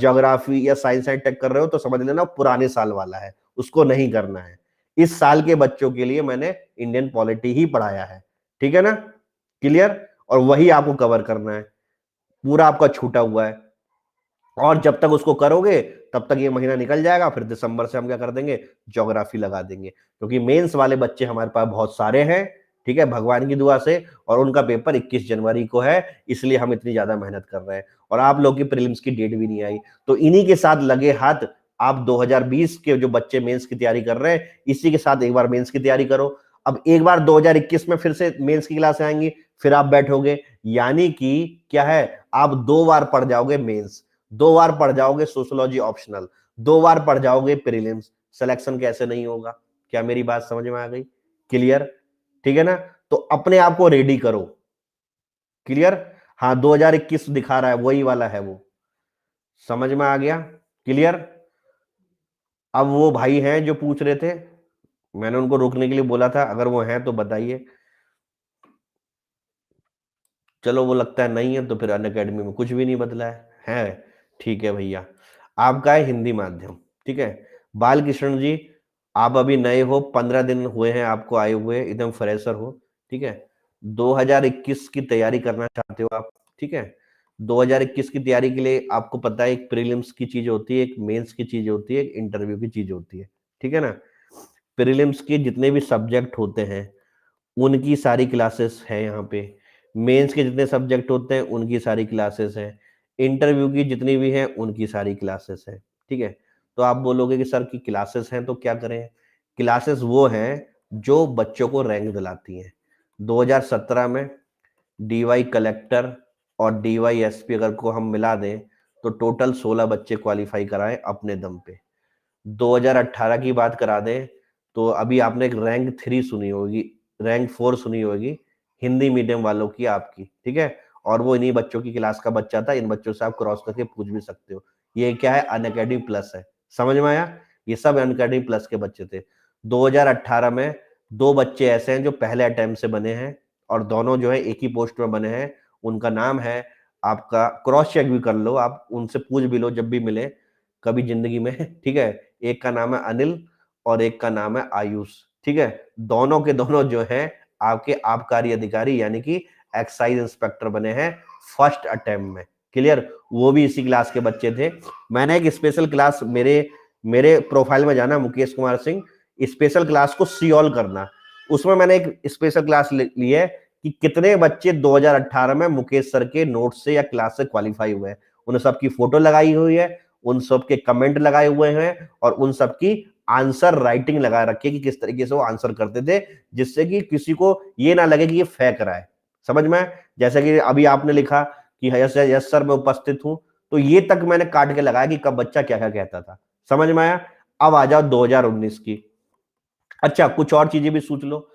जोग्राफी या साइंस एंड टेक कर रहे हो तो समझ लेना पुराने साल वाला है उसको नहीं करना है इस साल के बच्चों के लिए मैंने इंडियन पॉलिटी ही पढ़ाया है ठीक है ना क्लियर और वही आपको कवर करना है पूरा आपका छूटा हुआ है और जब तक उसको करोगे तब तक ये महीना निकल जाएगा फिर दिसंबर से हम क्या कर देंगे ज्योग्राफी लगा देंगे क्योंकि मेंस वाले बच्चे हमारे पास बहुत सारे हैं ठीक है भगवान की दुआ से और उनका पेपर 21 जनवरी को है इसलिए हम इतनी ज्यादा मेहनत कर रहे हैं और आप लोग की प्रीलिम्स की डेट भी नहीं आई तो इन्हीं के साथ लगे हाथ आप 2020 के जो बच्चे मेंस की तैयारी कर रहे हैं इसी के साथ एक बार मेंस की तैयारी करो अब एक बार 2021 में फिर से मेंस की क्लास आएंगी फिर आप बैठोगे यानी कि क्या है आप दो बार पढ़ जाओगे मेंस दो बार पढ़ जाओगे सोशोलॉजी ऑप्शनल दो बार पढ़ जाओगे प्रीलिम्स सिलेक्शन कैसे नहीं होगा क्या मेरी बात समझ में आ गई क्लियर ठीक है ना तो अपने आप को रेडी करो क्लियर हाँ 2021 दिखा रहा है वही वाला है वो समझ में आ गया क्लियर अब वो भाई हैं जो पूछ रहे थे मैंने उनको रोकने के लिए बोला था अगर वो हैं तो बताइए चलो वो लगता है नहीं है तो फिर अन अकेडमी में कुछ भी नहीं बदला है है ठीक है भैया आपका है हिंदी माध्यम ठीक है बाल जी आप अभी नए हो पंद्रह दिन हुए हैं आपको आए हुए एकदम फ्रेशर हो ठीक है 2021 की तैयारी करना चाहते हो आप ठीक है 2021 की तैयारी के लिए आपको पता है एक प्रीलिम्स की चीज होती है एक मेंस की चीज होती है एक इंटरव्यू की चीज होती है ठीक है ना प्रीलिम्स के जितने भी सब्जेक्ट होते हैं उनकी सारी क्लासेस है यहाँ पे मेंस के जितने सब्जेक्ट होते हैं उनकी सारी क्लासेस हैं इंटरव्यू की जितनी भी हैं उनकी सारी क्लासेस हैं ठीक है तो आप बोलोगे कि सर की क्लासेस हैं तो क्या करें क्लासेस वो हैं जो बच्चों को रैंक दिलाती हैं 2017 में डीवाई कलेक्टर और डीवाई एसपी अगर को हम मिला दें तो टोटल 16 बच्चे क्वालिफाई कराएं अपने दम पे 2018 की बात करा दें तो अभी आपने एक रैंक थ्री सुनी होगी रैंक फोर सुनी होगी हिंदी मीडियम वालों की आपकी ठीक है और वो इन्हीं बच्चों की क्लास का बच्चा था इन बच्चों से आप क्रॉस करके पूछ भी सकते हो ये क्या है अन प्लस है समझ में आया ये सब अनकेडमी प्लस के बच्चे थे 2018 में दो बच्चे ऐसे हैं जो पहले अटेम्प्ट से बने हैं और दोनों जो है एक ही पोस्ट में बने हैं उनका नाम है आपका क्रॉस चेक भी कर लो आप उनसे पूछ भी लो जब भी मिले कभी जिंदगी में ठीक है एक का नाम है अनिल और एक का नाम है आयुष ठीक है दोनों के दोनों जो है आपके आबकारी अधिकारी यानी कि एक्साइज इंस्पेक्टर बने हैं फर्स्ट अटेम्प्ट में क्लियर वो भी इसी क्लास के बच्चे थे मैंने एक स्पेशल क्लास मेरे मेरे प्रोफाइल में जाना मुकेश कुमार सिंह स्पेशल क्लास को सी ऑल करना उसमें मैंने एक स्पेशल क्लास ली है कि कितने बच्चे 2018 में मुकेश सर के नोट से या क्लास से क्वालिफाई हुए हैं उन सबकी फोटो लगाई हुई है उन सब के कमेंट लगाए हुए हैं और उन सब की आंसर राइटिंग लगा रखी है कि किस तरीके से वो आंसर करते थे जिससे कि किसी को ये ना लगे कि ये फेंक रहा है समझ में जैसे कि अभी आपने लिखा कि हाँ, यस यस सर मैं उपस्थित हूं तो ये तक मैंने काट के लगाया कि कब बच्चा क्या क्या कहता था समझ में आया अब आ जाओ 2019 की अच्छा कुछ और चीजें भी सोच लो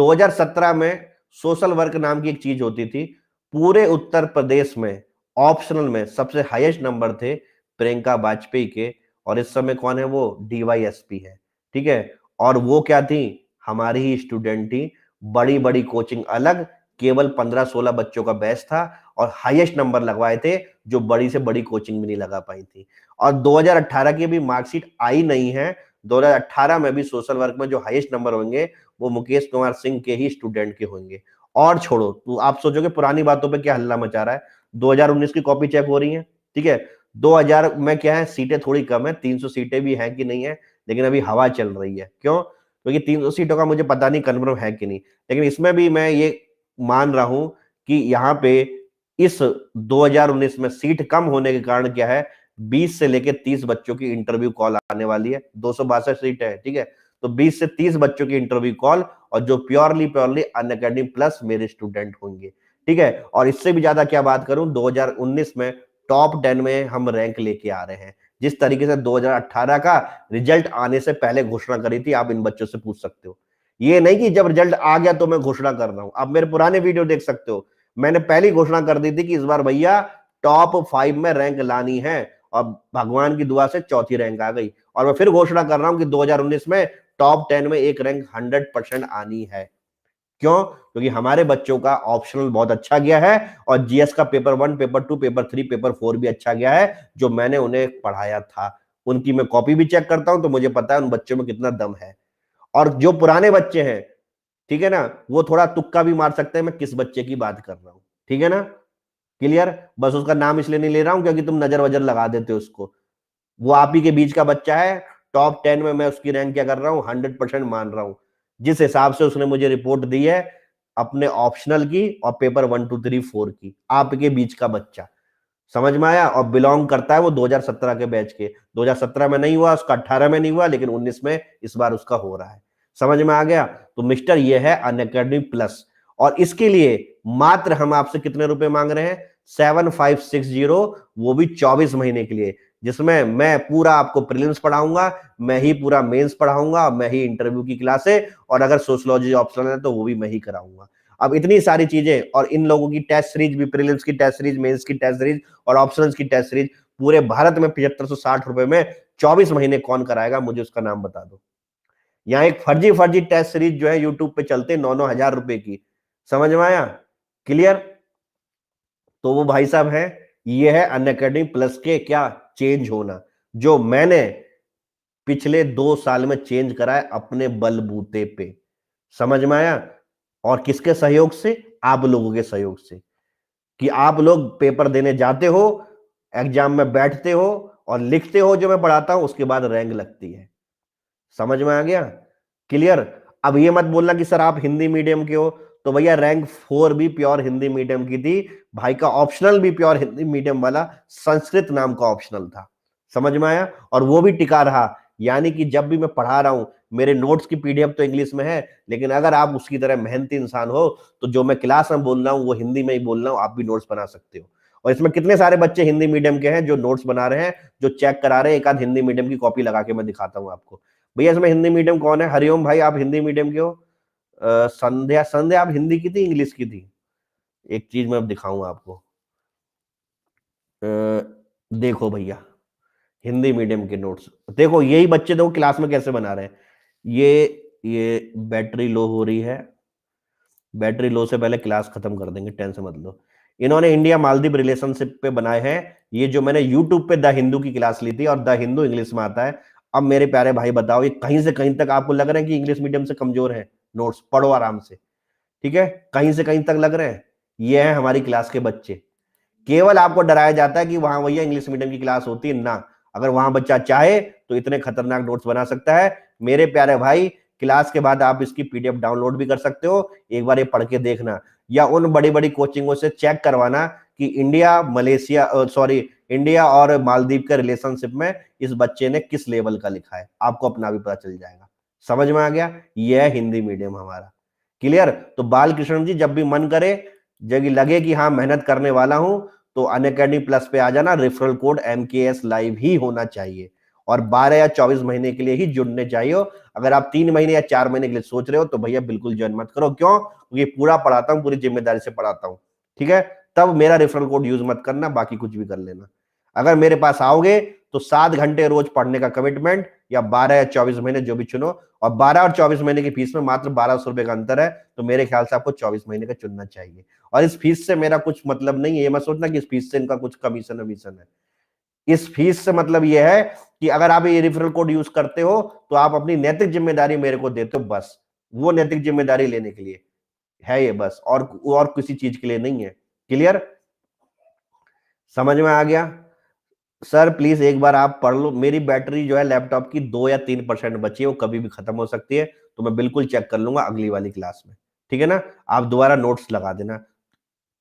2017 में सोशल वर्क नाम की एक चीज होती थी पूरे उत्तर प्रदेश में ऑप्शनल में सबसे हाईएस्ट नंबर थे प्रियंका वाजपेयी के और इस समय कौन है वो डीवाईएसपी है ठीक है और वो क्या थी हमारी ही स्टूडेंट थी बड़ी बड़ी कोचिंग अलग केवल पंद्रह सोलह बच्चों का बैच था और हाईएस्ट नंबर लगवाए थे जो बड़ी से बड़ी कोचिंग भी नहीं लगा पाई थी और 2018 की भी मार्कशीट आई नहीं है 2018 में भी सोशल वर्क में जो हाईएस्ट नंबर होंगे वो मुकेश कुमार सिंह के ही स्टूडेंट के होंगे और छोड़ो तो आप सोचोगे पुरानी बातों पर क्या हल्ला मचा रहा है दो की कॉपी चेक हो रही है ठीक है दो में क्या है सीटें थोड़ी कम है तीन सीटें भी हैं कि नहीं है लेकिन अभी हवा चल रही है क्यों क्योंकि तीन सौ सीटों का मुझे पता नहीं कन्फर्म है कि नहीं लेकिन इसमें भी मैं ये मान रहा हूं कि यहाँ पे इस 2019 में सीट कम होने के कारण क्या है 20 से लेकर 30 बच्चों की इंटरव्यू कॉल आने वाली है दो सीट है ठीक है तो 20 से 30 बच्चों की इंटरव्यू कॉल और जो purely purely Unacademy plus मेरे स्टूडेंट होंगे ठीक है और इससे भी ज्यादा क्या बात करूं 2019 में टॉप टेन में हम रैंक लेके आ रहे हैं जिस तरीके से 2018 का रिजल्ट आने से पहले घोषणा करी थी आप इन बच्चों से पूछ सकते हो ये नहीं कि जब रिजल्ट आ गया तो मैं घोषणा कर रहा हूं आप मेरे पुराने वीडियो देख सकते हो मैंने पहली घोषणा कर दी थी कि इस बार भैया टॉप फाइव में रैंक लानी है और भगवान की दुआ से चौथी रैंक आ गई और मैं फिर घोषणा कर रहा हूं कि 2019 में टॉप टेन में एक रैंक हंड्रेड परसेंट आनी है क्यों क्योंकि हमारे बच्चों का ऑप्शनल बहुत अच्छा गया है और जीएस का paper one paper two paper three paper four भी अच्छा गया है जो मैंने उन्हें पढ़ाया था उनकी मैं कॉपी भी चेक करता हूं तो मुझे पता है उन बच्चों में कितना दम है और जो पुराने बच्चे हैं ठीक है ना वो थोड़ा तुक्का भी मार सकते हैं मैं किस बच्चे की बात कर रहा हूँ ठीक है ना क्लियर बस उसका नाम इसलिए नहीं ले रहा हूँ क्योंकि तुम नजर वजर लगा देते हो उसको वो आप ही के बीच का बच्चा है टॉप टेन में मैं उसकी रैंक क्या कर रहा हूँ हंड्रेड परसेंट मान रहा हूँ जिस हिसाब से उसने मुझे रिपोर्ट दी है अपने ऑप्शनल की और paper one two three four की आपके बीच का बच्चा समझ में आया और बिलोंग करता है वो 2017 के बैच के 2017 में नहीं हुआ उसका 18 में नहीं हुआ लेकिन 19 में इस बार उसका हो रहा है समझ में आ गया तो मिस्टर ये है अन अकेडमी प्लस और इसके लिए मात्र हम आपसे कितने रुपए मांग रहे हैं सेवन फाइव सिक्स जीरो वो भी चौबीस महीने के लिए जिसमें मैं पूरा आपको प्रिलिम्स पढ़ाऊंगा मैं ही पूरा मेंस पढ़ाऊंगा मैं ही इंटरव्यू की क्लासे और अगर सोशोलॉजी ऑप्शनल है तो वो भी मैं ही कराऊंगा अब इतनी सारी चीजें और इन लोगों की टेस्ट सीरीज भी प्रिलिम्स की टेस्ट सीरीज मेंस की टेस्ट सीरीज और ऑप्शन की टेस्ट सीरीज पूरे भारत में पिछहत्तर सौ साठ रुपए में चौबीस महीने कौन कराएगा मुझे उसका नाम बता दो यहाँ एक फर्जी फर्जी टेस्ट सीरीज जो है यूट्यूब पे चलते नौ नौ हजार रुपए की समझ में आया क्लियर तो वो भाई साहब हैं ये है अन अकेडमी प्लस के क्या चेंज होना जो मैंने पिछले दो साल में चेंज है अपने बलबूते पे समझ में आया और किसके सहयोग से आप लोगों के सहयोग से कि आप लोग पेपर देने जाते हो एग्जाम में बैठते हो और लिखते हो जो मैं पढ़ाता हूं उसके बाद रैंक लगती है समझ में आ गया क्लियर अब ये मत बोलना कि सर आप हिंदी मीडियम के हो तो भैया रैंक फोर भी प्योर हिंदी मीडियम की थी भाई का ऑप्शनल भी प्योर हिंदी मीडियम वाला संस्कृत नाम का ऑप्शनल था समझ में आया और वो भी टिका रहा यानी कि जब भी मैं पढ़ा रहा हूं मेरे नोट्स की पीडीएफ तो इंग्लिश में है लेकिन अगर आप उसकी तरह मेहनती इंसान हो तो जो मैं क्लास में बोल रहा हूँ वो हिंदी में ही बोल रहा हूँ आप भी नोट्स बना सकते हो और इसमें कितने सारे बच्चे हिंदी मीडियम के हैं जो नोट्स बना रहे हैं जो चेक करा रहे हैं एक आध हिंदी मीडियम की कॉपी लगा के मैं दिखाता हूँ आपको भैया इसमें हिंदी मीडियम कौन है हरिओम भाई आप हिंदी मीडियम के हो आ, संध्या संध्या आप हिंदी की थी इंग्लिश की थी एक चीज मैं अब दिखाऊंगा आपको आ, देखो भैया हिंदी मीडियम के नोट्स देखो यही बच्चे देखो क्लास में कैसे बना रहे हैं ये ये बैटरी लो हो रही है बैटरी लो से पहले क्लास खत्म कर देंगे टेंशन मत लो इन्होंने इंडिया मालदीप रिलेशनशिप पे बनाए हैं ये जो मैंने यूट्यूब पे द हिंदू की क्लास ली थी और द हिंदू इंग्लिश में आता है अब मेरे प्यारे भाई बताओ ये कहीं से कहीं तक आपको लग रहा है कि इंग्लिश मीडियम से कमजोर है नोट्स पढ़ो आराम से ठीक है कहीं से कहीं तक लग रहे हैं ये है हमारी क्लास के बच्चे केवल आपको डराया जाता है कि वहां वही इंग्लिश मीडियम की क्लास होती है ना अगर वहां बच्चा चाहे तो इतने खतरनाक नोट्स बना सकता है मेरे प्यारे भाई क्लास के बाद आप इसकी पीडीएफ डाउनलोड भी कर सकते हो एक बार ये पढ़ के देखना या उन बड़ी बड़ी कोचिंगों से चेक करवाना कि इंडिया मलेशिया सॉरी इंडिया और मालदीव के रिलेशनशिप में इस बच्चे ने किस लेवल का लिखा है आपको अपना भी पता चल जाएगा समझ में आ गया यह हिंदी मीडियम हमारा क्लियर तो बालकृष्ण जी जब भी मन करे जब लगे कि हाँ मेहनत करने वाला हूं तो अन प्लस पे आ जाना रेफरल कोड एम लाइव ही होना चाहिए और 12 या 24 महीने के लिए ही जुड़ने चाहिए अगर आप तीन महीने या चार महीने के लिए सोच रहे हो तो भैया बिल्कुल ज्वाइन मत करो क्यों क्योंकि पूरा पढ़ाता हूँ पूरी जिम्मेदारी से पढ़ाता हूँ ठीक है तब मेरा रेफरल कोड यूज मत करना बाकी कुछ भी कर लेना अगर मेरे पास आओगे तो सात घंटे रोज पढ़ने का कमिटमेंट या बारह या चौबीस महीने जो भी चुनो और बारह और चौबीस महीने की फीस में मात्र बारह सौ रुपए का अंतर है तो मेरे ख्याल से आपको चौबीस महीने का चुनना चाहिए और इस फीस से मेरा कुछ मतलब नहीं है मैं सोचना कि इस फीस से इनका कुछ कमीशन वमीशन है इस फीस से मतलब यह है कि अगर आप ये रिफरल कोड यूज करते हो तो आप अपनी नैतिक जिम्मेदारी मेरे को देते हो बस वो नैतिक जिम्मेदारी लेने के लिए है ये बस और और किसी चीज के लिए नहीं है क्लियर समझ में आ गया सर प्लीज एक बार आप पढ़ लो मेरी बैटरी जो है लैपटॉप की दो या तीन परसेंट बची है वो कभी भी खत्म हो सकती है तो मैं बिल्कुल चेक कर लूंगा अगली वाली क्लास में ठीक है ना आप दोबारा नोट्स लगा देना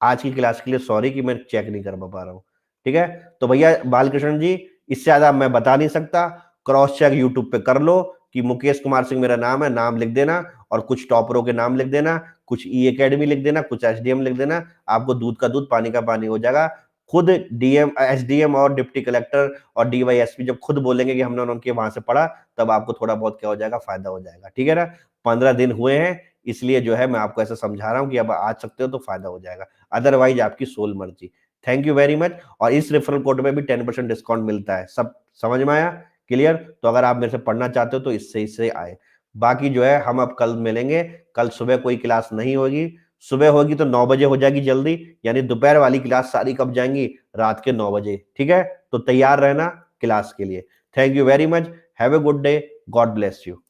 आज की क्लास के लिए सॉरी कि मैं चेक नहीं कर पा रहा हूँ ठीक है तो भैया बालकृष्ण जी इससे ज्यादा मैं बता नहीं सकता क्रॉस चेक यूट्यूब पे कर लो कि मुकेश कुमार सिंह मेरा नाम है नाम लिख देना और कुछ टॉपरों के नाम लिख देना कुछ ई e अकेडमी लिख देना कुछ एच लिख देना आपको दूध का दूध पानी का पानी हो जाएगा खुद डीएम एसडीएम और डिप्टी कलेक्टर और डीवाईएसपी जब खुद बोलेंगे कि हमने उनके वहां से पढ़ा तब आपको थोड़ा बहुत क्या हो जाएगा फायदा हो जाएगा ठीक है ना पंद्रह दिन हुए हैं इसलिए जो है मैं आपको ऐसा समझा रहा हूँ कि अब आ सकते हो तो फायदा हो जाएगा अदरवाइज आपकी सोल मर्जी थैंक यू वेरी मच और इस रेफरल कोड में भी टेन परसेंट डिस्काउंट मिलता है सब समझ में आया क्लियर तो अगर आप मेरे से पढ़ना चाहते हो तो इससे इससे आए बाकी जो है हम अब कल मिलेंगे कल सुबह कोई क्लास नहीं होगी सुबह होगी तो नौ बजे हो जाएगी जल्दी यानी दोपहर वाली क्लास सारी कब जाएंगी रात के नौ बजे ठीक है तो तैयार रहना क्लास के लिए thank you very much have a good day God bless you